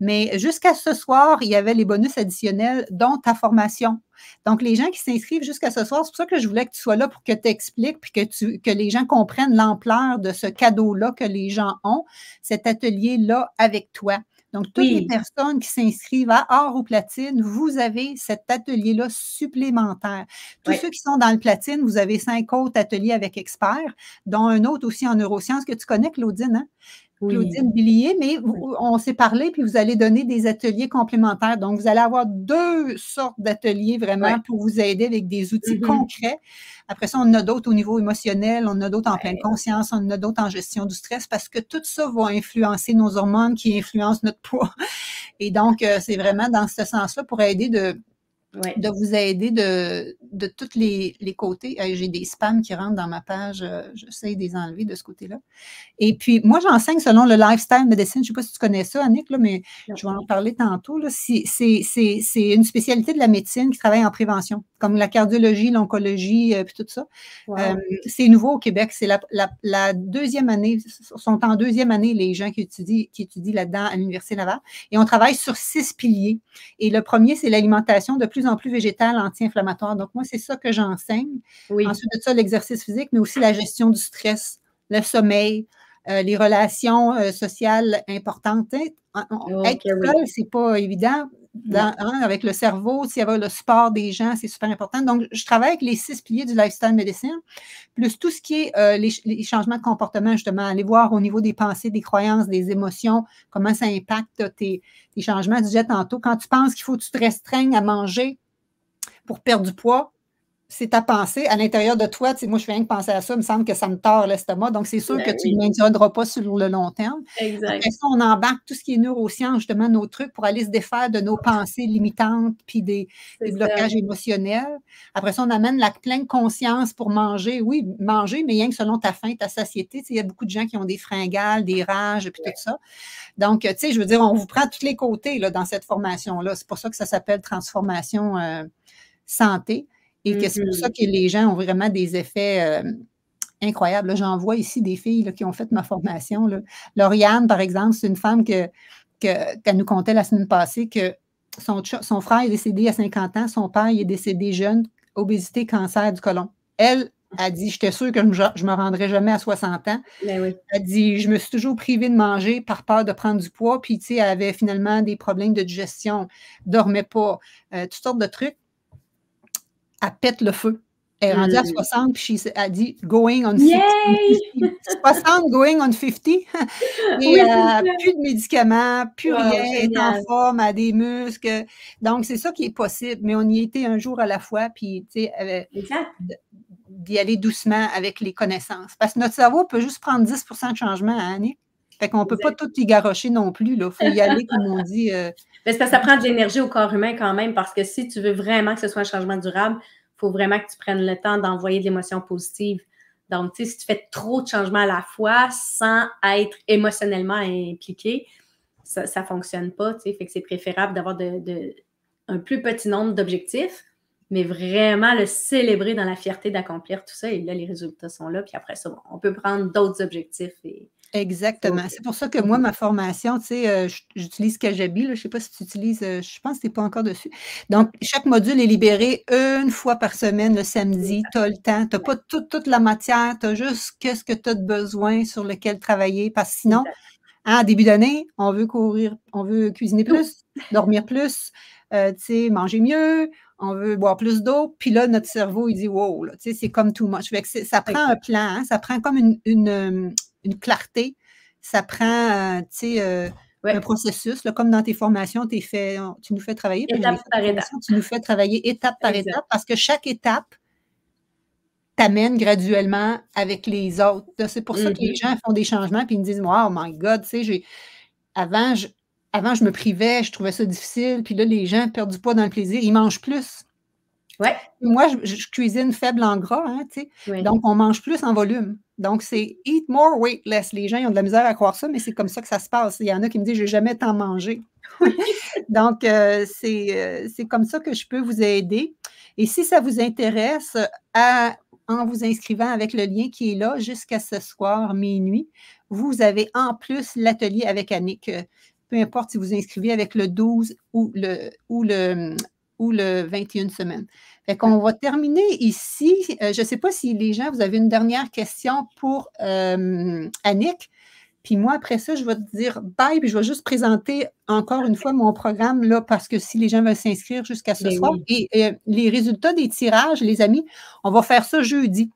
Mais jusqu'à ce soir, il y avait les bonus additionnels, dont ta formation. Donc, les gens qui s'inscrivent jusqu'à ce soir, c'est pour ça que je voulais que tu sois là pour que tu expliques puis que, tu, que les gens comprennent l'ampleur de ce cadeau-là que les gens ont, cet atelier-là avec toi. Donc, toutes les personnes qui s'inscrivent à or ou platine, vous avez cet atelier-là supplémentaire. Tous ceux qui sont dans le platine, vous avez cinq autres ateliers avec experts, dont un autre aussi en neurosciences que tu connais, Claudine. Hein? Claudine Billier, mais on s'est parlé, puis vous allez donner des ateliers complémentaires. Donc, vous allez avoir deux sortes d'ateliers vraiment pour vous aider avec des outils mm-hmm. concrets. Après ça, on en a d'autres au niveau émotionnel, on en a d'autres en pleine conscience, on en a d'autres en gestion du stress parce que tout ça va influencer nos hormones qui influencent notre poids. Et donc, euh, c'est vraiment dans ce sens-là pour aider de de vous aider de, de tous les, côtés. J'ai des spams qui rentrent dans ma page, euh, j'essaie de les enlever de ce côté-là. Et puis, moi, j'enseigne selon le lifestyle médecine. Je ne sais pas si tu connais ça, Annick, mais je vais en parler tantôt. C'est une spécialité de la médecine qui travaille en prévention, comme la cardiologie, l'oncologie, euh, puis tout ça. Euh, c'est nouveau au Québec. C'est la, deuxième année, sont en deuxième année les gens qui étudient, qui étudient là-dedans à l'Université Laval. Et on travaille sur six piliers. Et le premier, c'est l'alimentation de plus plus végétal anti-inflammatoire. Donc, moi, c'est ça que j'enseigne. Ensuite de ça, l'exercice physique, mais aussi la gestion du stress, le sommeil, euh, les relations euh, sociales importantes. Hein, être c'est pas évident. Hein, avec le cerveau, s'il y avait le support des gens, c'est super important. Donc, je travaille avec les six piliers du lifestyle médecine, plus tout ce qui est euh, les, changements de comportement, justement, aller voir au niveau des pensées, des croyances, des émotions, comment ça impacte tes, tes changements. Tu disais tantôt, quand tu penses qu'il faut que tu te restreignes à manger pour perdre du poids, c'est ta pensée à l'intérieur de toi. Tu sais, moi, je viens rien que penser à ça. Il me semble que ça me tord l'estomac. Donc, c'est sûr ben que tu ne maintiendras pas sur le long terme. Exact. Après ça, on embarque tout ce qui est neurosciences, justement, nos trucs pour aller se défaire de nos pensées limitantes puis des, blocages émotionnels. Après ça, on amène la pleine conscience pour manger. Oui, manger, mais rien que selon ta faim, ta satiété. Tu sais, il y a beaucoup de gens qui ont des fringales, des rages, puis tout ça. Donc, tu sais, je veux dire, on vous prend tous les côtés là, dans cette formation-là. C'est pour ça que ça s'appelle transformation euh, santé. Et c'est pour ça mm-hmm. que les gens ont vraiment des effets euh, incroyables. J'en vois ici des filles qui ont fait ma formation. Lauriane, par exemple, c'est une femme que, qu'elle nous contait la semaine passée que son, son frère est décédé à 50 ans, son père est décédé jeune, obésité, cancer du côlon. Elle, a dit, j'étais sûre que je ne me rendrais jamais à 60 ans. Ben elle oui. dit, je me suis toujours privée de manger par peur de prendre du poids. Puis, tu sais, elle avait finalement des problèmes de digestion, ne dormait pas, euh, toutes sortes de trucs elle pète le feu. Elle est rendue à 60, mm. puis elle a dit going on 50. 60, going on 50. Et oui, euh, plus de médicaments, plus rien, elle est en forme, elle a des muscles. Donc, c'est ça qui est possible, mais on y était un jour à la fois, puis, tu sais, d'y aller doucement avec les connaissances. Parce que notre cerveau peut juste prendre 10 de changement à hein, l'année. Fait qu'on ne peut pas tout y garocher non plus. Il faut y aller, comme on dit. Euh. ça, prend de l'énergie au corps humain quand même, parce que si tu veux vraiment que ce soit un changement durable, il faut vraiment que tu prennes le temps d'envoyer de l'émotion positive. Donc, tu sais, si tu fais trop de changements à la fois sans être émotionnellement impliqué, ça ne fonctionne pas. fait que c'est préférable d'avoir de, un plus petit nombre d'objectifs, mais vraiment le célébrer dans la fierté d'accomplir tout ça. Et là, les résultats sont là. Puis après ça, on peut prendre d'autres objectifs et, Exactement. C'est pour ça que moi, ma formation, tu sais, euh, j'utilise Kajabi. je ne sais pas si tu utilises, euh, je pense que tu n'es pas encore dessus. Donc, chaque module est libéré une fois par semaine le samedi. Tu as le temps. Tu n'as pas toute la matière. Tu as juste quest ce que tu as de besoin sur lequel travailler. Parce que sinon, à hein, début d'année, on veut courir, on veut cuisiner plus, dormir plus, euh, tu sais, manger mieux, on veut boire plus d'eau, puis là, notre cerveau, il dit, wow, c'est comme too much. ça prend un plan, hein. ça prend comme une, une clarté. Ça prend, euh, tu euh, un processus. comme dans tes formations, tu nous fais travailler. Étape par étape. Tu nous fais travailler étape par étape parce que chaque étape t'amène graduellement avec les autres. C'est pour ça que les mm-hmm. gens font des changements puis ils me disent Oh my God, tu sais, avant avant, je me privais, je trouvais ça difficile. Puis là, les gens perdent du poids dans le plaisir, ils mangent plus. Moi, je, cuisine faible en gras, hein, Donc, on mange plus en volume. Donc, c'est eat more, weight less. Les gens ils ont de la misère à croire ça, mais c'est comme ça que ça se passe. Il y en a qui me disent, j'ai jamais tant mangé. Donc, euh, euh, c'est comme ça que je peux vous aider. Et si ça vous intéresse, en vous inscrivant avec le lien qui est là jusqu'à ce soir minuit, vous avez en plus l'atelier avec Annick. Peu importe si vous inscrivez avec le 12 ou le, ou le ou le 21 semaines. Fait qu'on va terminer ici. Euh, je ne sais pas si les gens, vous avez une dernière question pour euh, Annick. Puis moi, après ça, je vais te dire bye, puis je vais juste présenter encore une fois mon programme, là, parce que si les gens veulent s'inscrire jusqu'à ce ben soir. et euh, les résultats des tirages, les amis, on va faire ça jeudi.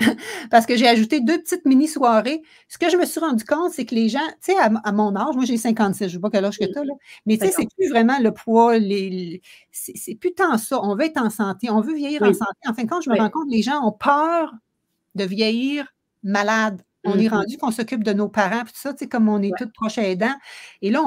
parce que j'ai ajouté deux petites mini-soirées. Ce que je me suis rendu compte, c'est que les gens, tu sais, à, mon âge, moi j'ai 56, je ne sais pas quel âge que tu là, mais tu sais, c'est plus vraiment le poids, c'est plus tant ça. On veut être en santé, on veut vieillir en santé. En fin de compte, je me rends compte les gens ont peur de vieillir malade. On est mm-hmm. rendu qu'on s'occupe de nos parents, tout ça, tu comme on est tout tous proches aidants. Et là,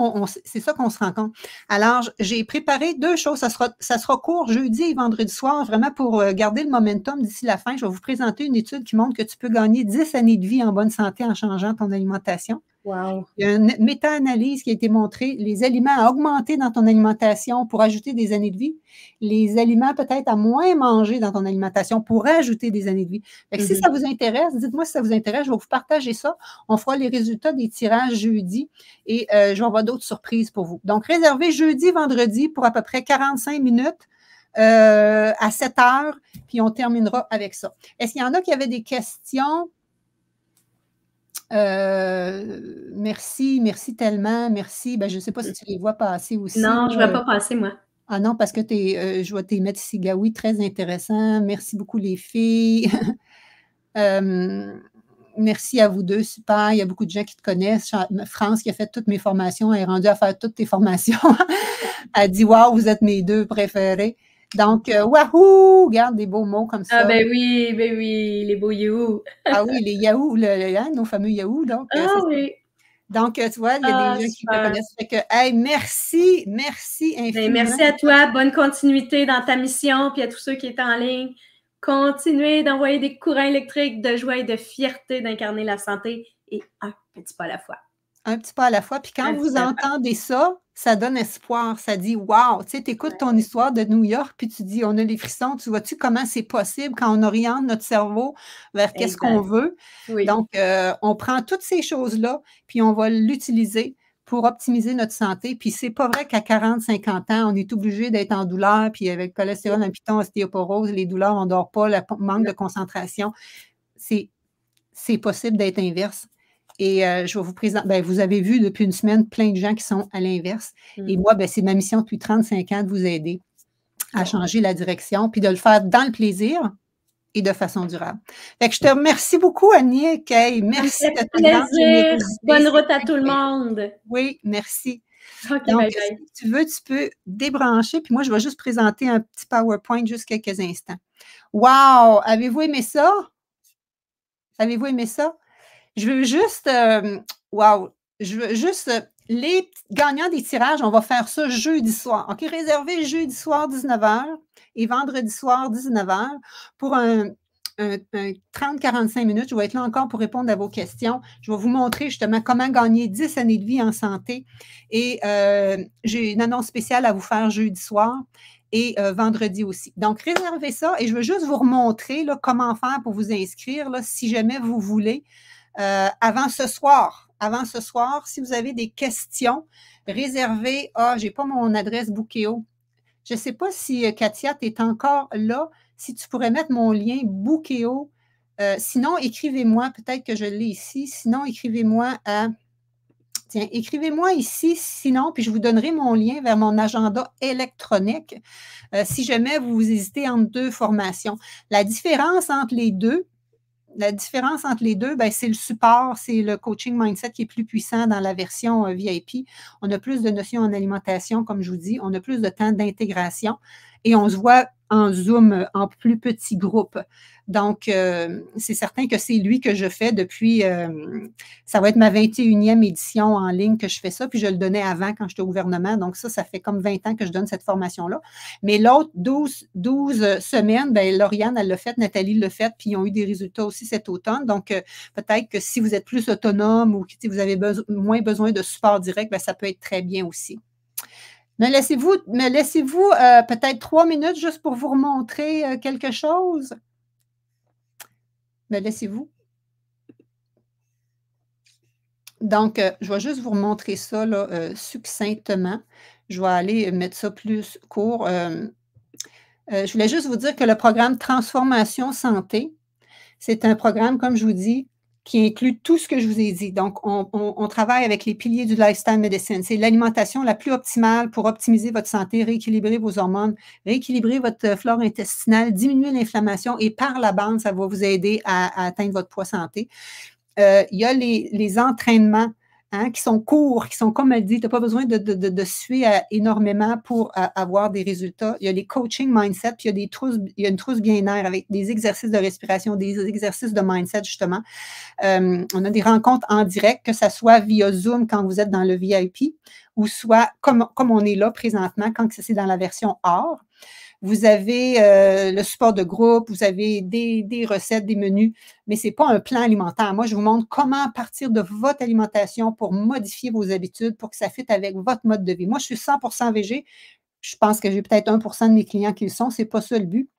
c'est ça qu'on se rend compte. Alors, j'ai préparé deux choses. Ça sera, ça sera court jeudi et vendredi soir, vraiment pour euh, garder le momentum d'ici la fin. Je vais vous présenter une étude qui montre que tu peux gagner 10 années de vie en bonne santé en changeant ton alimentation. Il y a une méta-analyse qui a été montrée. Les aliments à augmenter dans ton alimentation pour ajouter des années de vie. Les aliments peut-être à moins manger dans ton alimentation pour ajouter des années de vie. Si mm-hmm. ça vous intéresse, dites-moi si ça vous intéresse, je vais vous partager ça. On fera les résultats des tirages jeudi et euh, je vais avoir d'autres surprises pour vous. Donc, réservez jeudi, vendredi pour à peu près 45 minutes. Euh, à 7 heures, puis on terminera avec ça. Est-ce qu'il y en a qui avaient des questions? Euh, merci, merci tellement, merci. Ben, je ne sais pas si tu les vois passer aussi. Non, je ne vois euh, pas passer, moi. Ah non, parce que es, euh, je vois tes maîtres Sigawi, très intéressant. Merci beaucoup, les filles. merci à vous deux, super. Il y a beaucoup de gens qui te connaissent. France, qui a fait toutes mes formations, et est rendue à faire toutes tes formations. elle dit Waouh, vous êtes mes deux préférés. Donc, waouh, Regarde des beaux mots comme ah, ça. Ah, ben oui, ben oui, les beaux Yahoo! ah oui, les Yahoo, hein, nos fameux Yahoo. Donc, euh, ah oui! Donc, euh, tu vois, il y a des ah, gens qui te connaissent. que, hey, merci, merci ben, infiniment. merci à toi. Bonne continuité dans ta mission, puis à tous ceux qui étaient en ligne. Continuez d'envoyer des courants électriques de joie et de fierté d'incarner la santé et un petit pas à la fois un petit peu à la fois. Puis quand vous entendez ça, ça donne espoir. Ça dit waouh tu sais, écoutes ton histoire de New York, puis tu dis On a les frissons. Tu vois-tu comment c'est possible quand on oriente notre cerveau vers qu'est-ce qu'on veut? Donc, euh, on prend toutes ces choses-là, puis on va l'utiliser pour optimiser notre santé. Puis c'est pas vrai qu'à 40, 50 ans, on est obligé d'être en douleur, puis avec cholestérol, un piton, ostéoporose, les douleurs, on dort pas, le manque de concentration. C'est possible d'être inverse. Et euh, je vais vous présenter, ben, vous avez vu depuis une semaine plein de gens qui sont à l'inverse. Mm. Et moi, ben, c'est ma mission depuis 35 ans de vous aider à ah. changer la direction, puis de le faire dans le plaisir et de façon durable. Fait je te remercie beaucoup, Annie merci de plaisir. Bonne route à tout le monde. Oui, merci. si tu veux, tu peux débrancher, puis moi, je vais juste présenter un petit PowerPoint juste quelques instants. Wow! Avez-vous aimé ça? Avez-vous aimé ça? Je veux juste, waouh, je veux juste, euh, les gagnants des tirages, on va faire ça jeudi soir. OK, réservez jeudi soir 19h et vendredi soir 19h pour un, 30-45 minutes. Je vais être là encore pour répondre à vos questions. Je vais vous montrer justement comment gagner 10 années de vie en santé. Et euh, j'ai une annonce spéciale à vous faire jeudi soir et euh, vendredi aussi. Donc, réservez ça et je veux juste vous remontrer là, comment faire pour vous inscrire là, si jamais vous voulez. Euh, avant ce soir. Avant ce soir, si vous avez des questions, réservées, Ah, j'ai pas mon adresse Bookéo. Je sais pas si euh, Katia, est encore là. Si tu pourrais mettre mon lien Bookéo. Euh, sinon, écrivez-moi, peut-être que je l'ai ici. Sinon, écrivez-moi à. Tiens, écrivez-moi ici, sinon, puis je vous donnerai mon lien vers mon agenda électronique si jamais vous hésitez entre deux formations. La différence entre les deux, la différence entre les deux, ben, c'est le support, c'est le coaching mindset qui est plus puissant dans la version euh, VIP. On a plus de notions en alimentation, comme je vous dis, on a plus de temps d'intégration et on se voit en Zoom, en plus petits groupes. Donc, euh, c'est certain que c'est lui que je fais depuis, euh, ça va être ma 21e édition en ligne que je fais ça, puis je le donnais avant quand j'étais au gouvernement. Donc, ça, ça fait comme 20 ans que je donne cette formation-là. Mais l'autre 12, 12 semaines, ben, Lauriane, elle l'a fait, Nathalie l'a fait, puis ils ont eu des résultats aussi cet automne. Donc, euh, peut-être que si vous êtes plus autonome ou que si vous avez moins besoin de support direct, ben, ça peut être très bien aussi. Mais laissez-vous, euh, peut-être trois minutes juste pour vous remontrer euh, quelque chose. Mais laissez-vous. Donc, euh, je vais juste vous remontrer ça succinctement. Je vais aller mettre ça plus court. je voulais juste vous dire que le programme Transformation Santé, c'est un programme, comme je vous dis, qui inclut tout ce que je vous ai dit. Donc, on, travaille avec les piliers du lifestyle medicine. C'est l'alimentation la plus optimale pour optimiser votre santé, rééquilibrer vos hormones, rééquilibrer votre flore intestinale, diminuer l'inflammation et par la bande, ça va vous aider à, atteindre votre poids santé. Euh, il y a les entraînements Hein, qui sont courts, qui sont comme dit, Tu n'as pas besoin de, de, de, de suer euh, énormément pour euh, avoir des résultats. Il y a les coaching mindset, puis il y a, des trousses, il y a une trousse bien avec des exercices de respiration, des exercices de mindset, justement. Euh, on a des rencontres en direct, que ce soit via Zoom quand vous êtes dans le VIP, ou soit comme, comme on est là présentement, quand c'est dans la version hors vous avez euh, le support de groupe, vous avez des, recettes, des menus, mais ce n'est pas un plan alimentaire. Moi, je vous montre comment partir de votre alimentation pour modifier vos habitudes pour que ça fitte avec votre mode de vie. Moi, je suis 100 végé. Je pense que j'ai peut-être 1 de mes clients qui le sont. Ce n'est pas ça le but.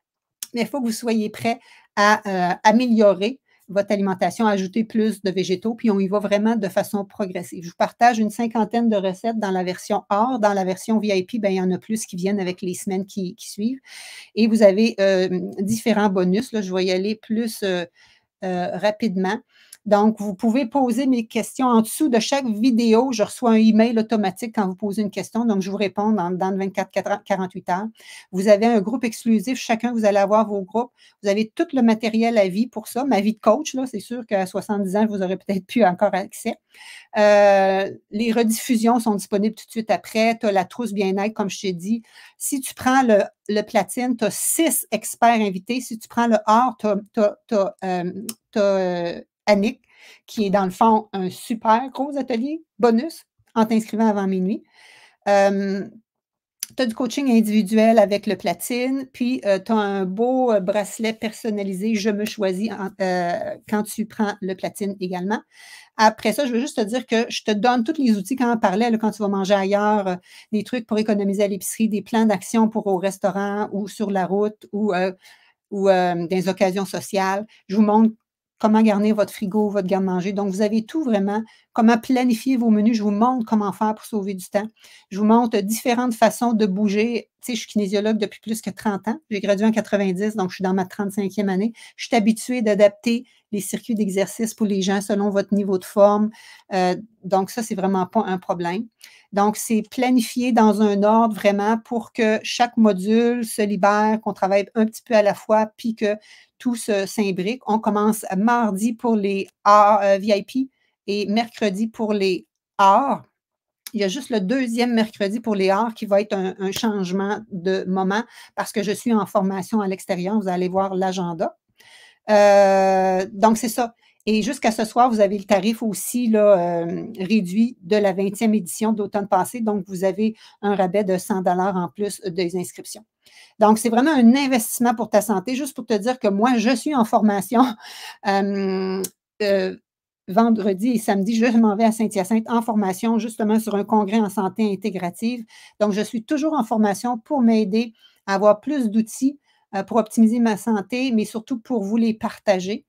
Mais il faut que vous soyez prêt à euh, améliorer votre alimentation, ajouter plus de végétaux, puis on y va vraiment de façon progressive. Je vous partage une cinquantaine de recettes dans la version or. Dans la version VIP, ben, il y en a plus qui viennent avec les semaines qui, suivent. Et vous avez euh, différents bonus. Là, je vais y aller plus euh, euh, rapidement. Donc, vous pouvez poser mes questions en dessous de chaque vidéo. Je reçois un email automatique quand vous posez une question. Donc, je vous réponds dans, dans 24, 48 heures. Vous avez un groupe exclusif. Chacun, vous allez avoir vos groupes. Vous avez tout le matériel à vie pour ça. Ma vie de coach, là, c'est sûr qu'à 70 ans, vous aurez peut-être plus encore accès. Euh, les rediffusions sont disponibles tout de suite après. Tu as la trousse bien-être, comme je t'ai dit. Si tu prends le, platine, tu as six experts invités. Si tu prends le or, tu as Annick, qui est dans le fond un super gros atelier bonus en t'inscrivant avant minuit. tu as du coaching individuel avec le platine, puis euh, tu as un beau euh, bracelet personnalisé, je me choisis euh, quand tu prends le platine également. Après ça, je veux juste te dire que je te donne tous les outils quand on parlait, quand tu vas manger ailleurs, des trucs pour économiser à l'épicerie, des plans d'action pour au restaurant ou sur la route ou, ou occasions sociales. Je vous montre comment garnir votre frigo, votre garde-manger. Donc, vous avez tout vraiment, comment planifier vos menus. Je vous montre comment faire pour sauver du temps. Je vous montre différentes façons de bouger. Tu sais, je suis kinésiologue depuis plus que 30 ans. J'ai gradué en 90, donc je suis dans ma 35e année. Je suis habituée d'adapter les circuits d'exercice pour les gens selon votre niveau de forme. Euh, donc, ça, c'est vraiment pas un problème. Donc, c'est planifié dans un ordre vraiment pour que chaque module se libère, qu'on travaille un petit peu à la fois, puis que tout se On commence mardi pour les A euh, VIP et mercredi pour les arts. Il y a juste le deuxième mercredi pour les arts qui va être un, changement de moment parce que je suis en formation à l'extérieur. Vous allez voir l'agenda. Euh, donc, c'est ça. Et jusqu'à ce soir, vous avez le tarif aussi là, euh, réduit de la 20e édition d'automne passé. Donc, vous avez un rabais de 100 dollars en plus des inscriptions. Donc, c'est vraiment un investissement pour ta santé. Juste pour te dire que moi, je suis en formation. Euh, euh, vendredi et samedi, je m'en vais à Saint-Hyacinthe en formation justement sur un congrès en santé intégrative. Donc, je suis toujours en formation pour m'aider à avoir plus d'outils pour optimiser ma santé, mais surtout pour vous les partager.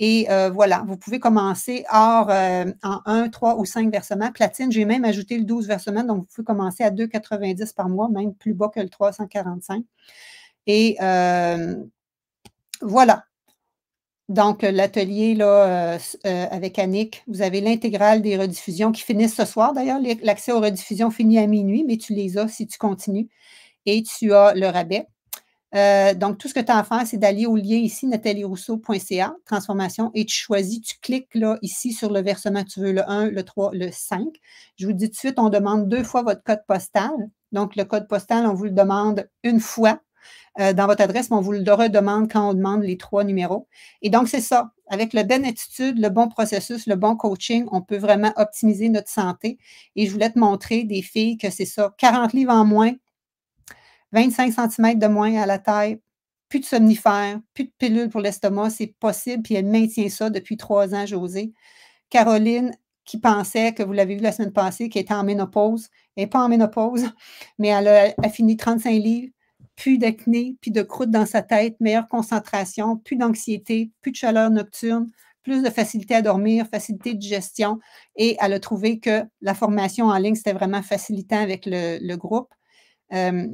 Et euh, voilà, vous pouvez commencer euh, en 1, 3 ou 5 versements. Platine, j'ai même ajouté le 12 versements, donc vous pouvez commencer à 2,90 par mois, même plus bas que le 345. Et euh, voilà. Donc, l'atelier là avec Annick, vous avez l'intégrale des rediffusions qui finissent ce soir. D'ailleurs, l'accès aux rediffusions finit à minuit, mais tu les as si tu continues. Et tu as le rabais. Euh, donc, tout ce que tu as à faire, c'est d'aller au lien ici, natalierousseau.ca, transformation, et tu choisis, tu cliques là, ici sur le versement que tu veux, le 1, le 3, le 5. Je vous dis tout de suite, on demande deux fois votre code postal. Donc, le code postal, on vous le demande une fois euh, dans votre adresse, mais on vous le redemande quand on demande les trois numéros. Et donc, c'est ça. Avec le bonne attitude, le bon processus, le bon coaching, on peut vraiment optimiser notre santé. Et je voulais te montrer des filles que c'est ça, 40 livres en moins, 25 cm de moins à la taille, plus de somnifères, plus de pilules pour l'estomac, c'est possible, puis elle maintient ça depuis trois ans, José. Caroline, qui pensait, que vous l'avez vu la semaine passée, qui était en ménopause, elle n'est pas en ménopause, mais elle a, fini 35 livres, plus d'acné, puis de croûte dans sa tête, meilleure concentration, plus d'anxiété, plus de chaleur nocturne, plus de facilité à dormir, facilité de gestion. Et elle a trouvé que la formation en ligne, c'était vraiment facilitant avec le, groupe. Euh,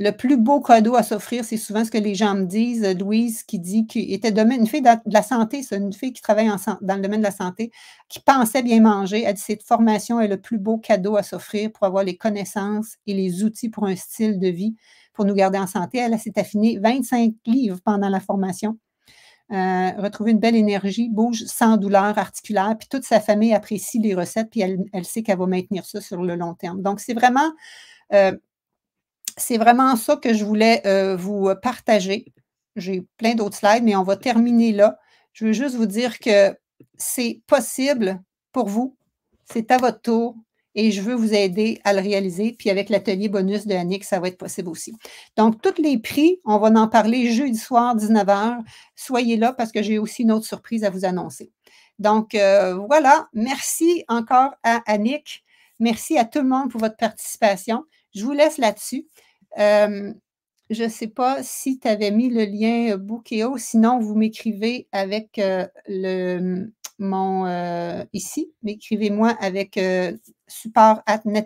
le plus beau cadeau à s'offrir, c'est souvent ce que les gens me disent. Euh, Louise qui dit qu'elle était domaine, une fille de la santé, c'est une fille qui travaille dans le domaine de la santé, qui pensait bien manger. Elle dit cette formation est le plus beau cadeau à s'offrir pour avoir les connaissances et les outils pour un style de vie pour nous garder en santé. Elle s'est affinée 25 livres pendant la formation. Euh, retrouver une belle énergie, bouge sans douleur articulaire, puis toute sa famille apprécie les recettes, puis elle, sait qu'elle va maintenir ça sur le long terme. Donc, c'est vraiment euh, c'est vraiment ça que je voulais euh, vous euh, partager. J'ai plein d'autres slides, mais on va terminer là. Je veux juste vous dire que c'est possible pour vous. C'est à votre tour et je veux vous aider à le réaliser. Puis avec l'atelier bonus de Annick, ça va être possible aussi. Donc, tous les prix, on va en parler jeudi soir, 19h. Soyez là parce que j'ai aussi une autre surprise à vous annoncer. Donc, euh, voilà. Merci encore à Annick. Merci à tout le monde pour votre participation. Je vous laisse là-dessus. Euh, je ne sais pas si tu avais mis le lien euh, Bookeo, sinon vous m'écrivez avec euh, le mon ici, m'écrivez-moi avec support at non,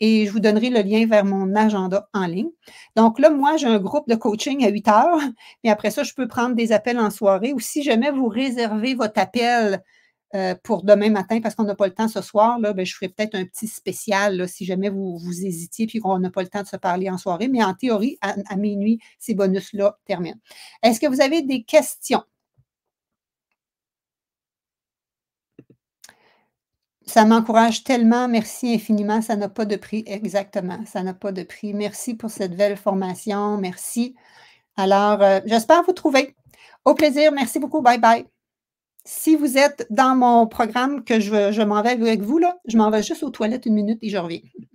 et je vous donnerai le lien vers mon agenda en ligne. Donc là, moi, j'ai un groupe de coaching à 8 heures, mais après ça, je peux prendre des appels en soirée ou si jamais vous réservez votre appel euh, pour demain matin parce qu'on n'a pas le temps ce soir. Là, ben, je ferai peut-être un petit spécial si jamais vous, vous hésitiez puis qu'on n'a pas le temps de se parler en soirée. Mais en théorie, à, minuit, ces bonus-là terminent. Est-ce que vous avez des questions? Ça m'encourage tellement. Merci infiniment. Ça n'a pas de prix. Exactement. Ça n'a pas de prix. Merci pour cette belle formation. Merci. Alors, euh, j'espère vous trouver. Au plaisir. Merci beaucoup. Bye bye si vous êtes dans mon programme que je, je m'en vais avec vous, là, je m'en vais juste aux toilettes une minute et je reviens.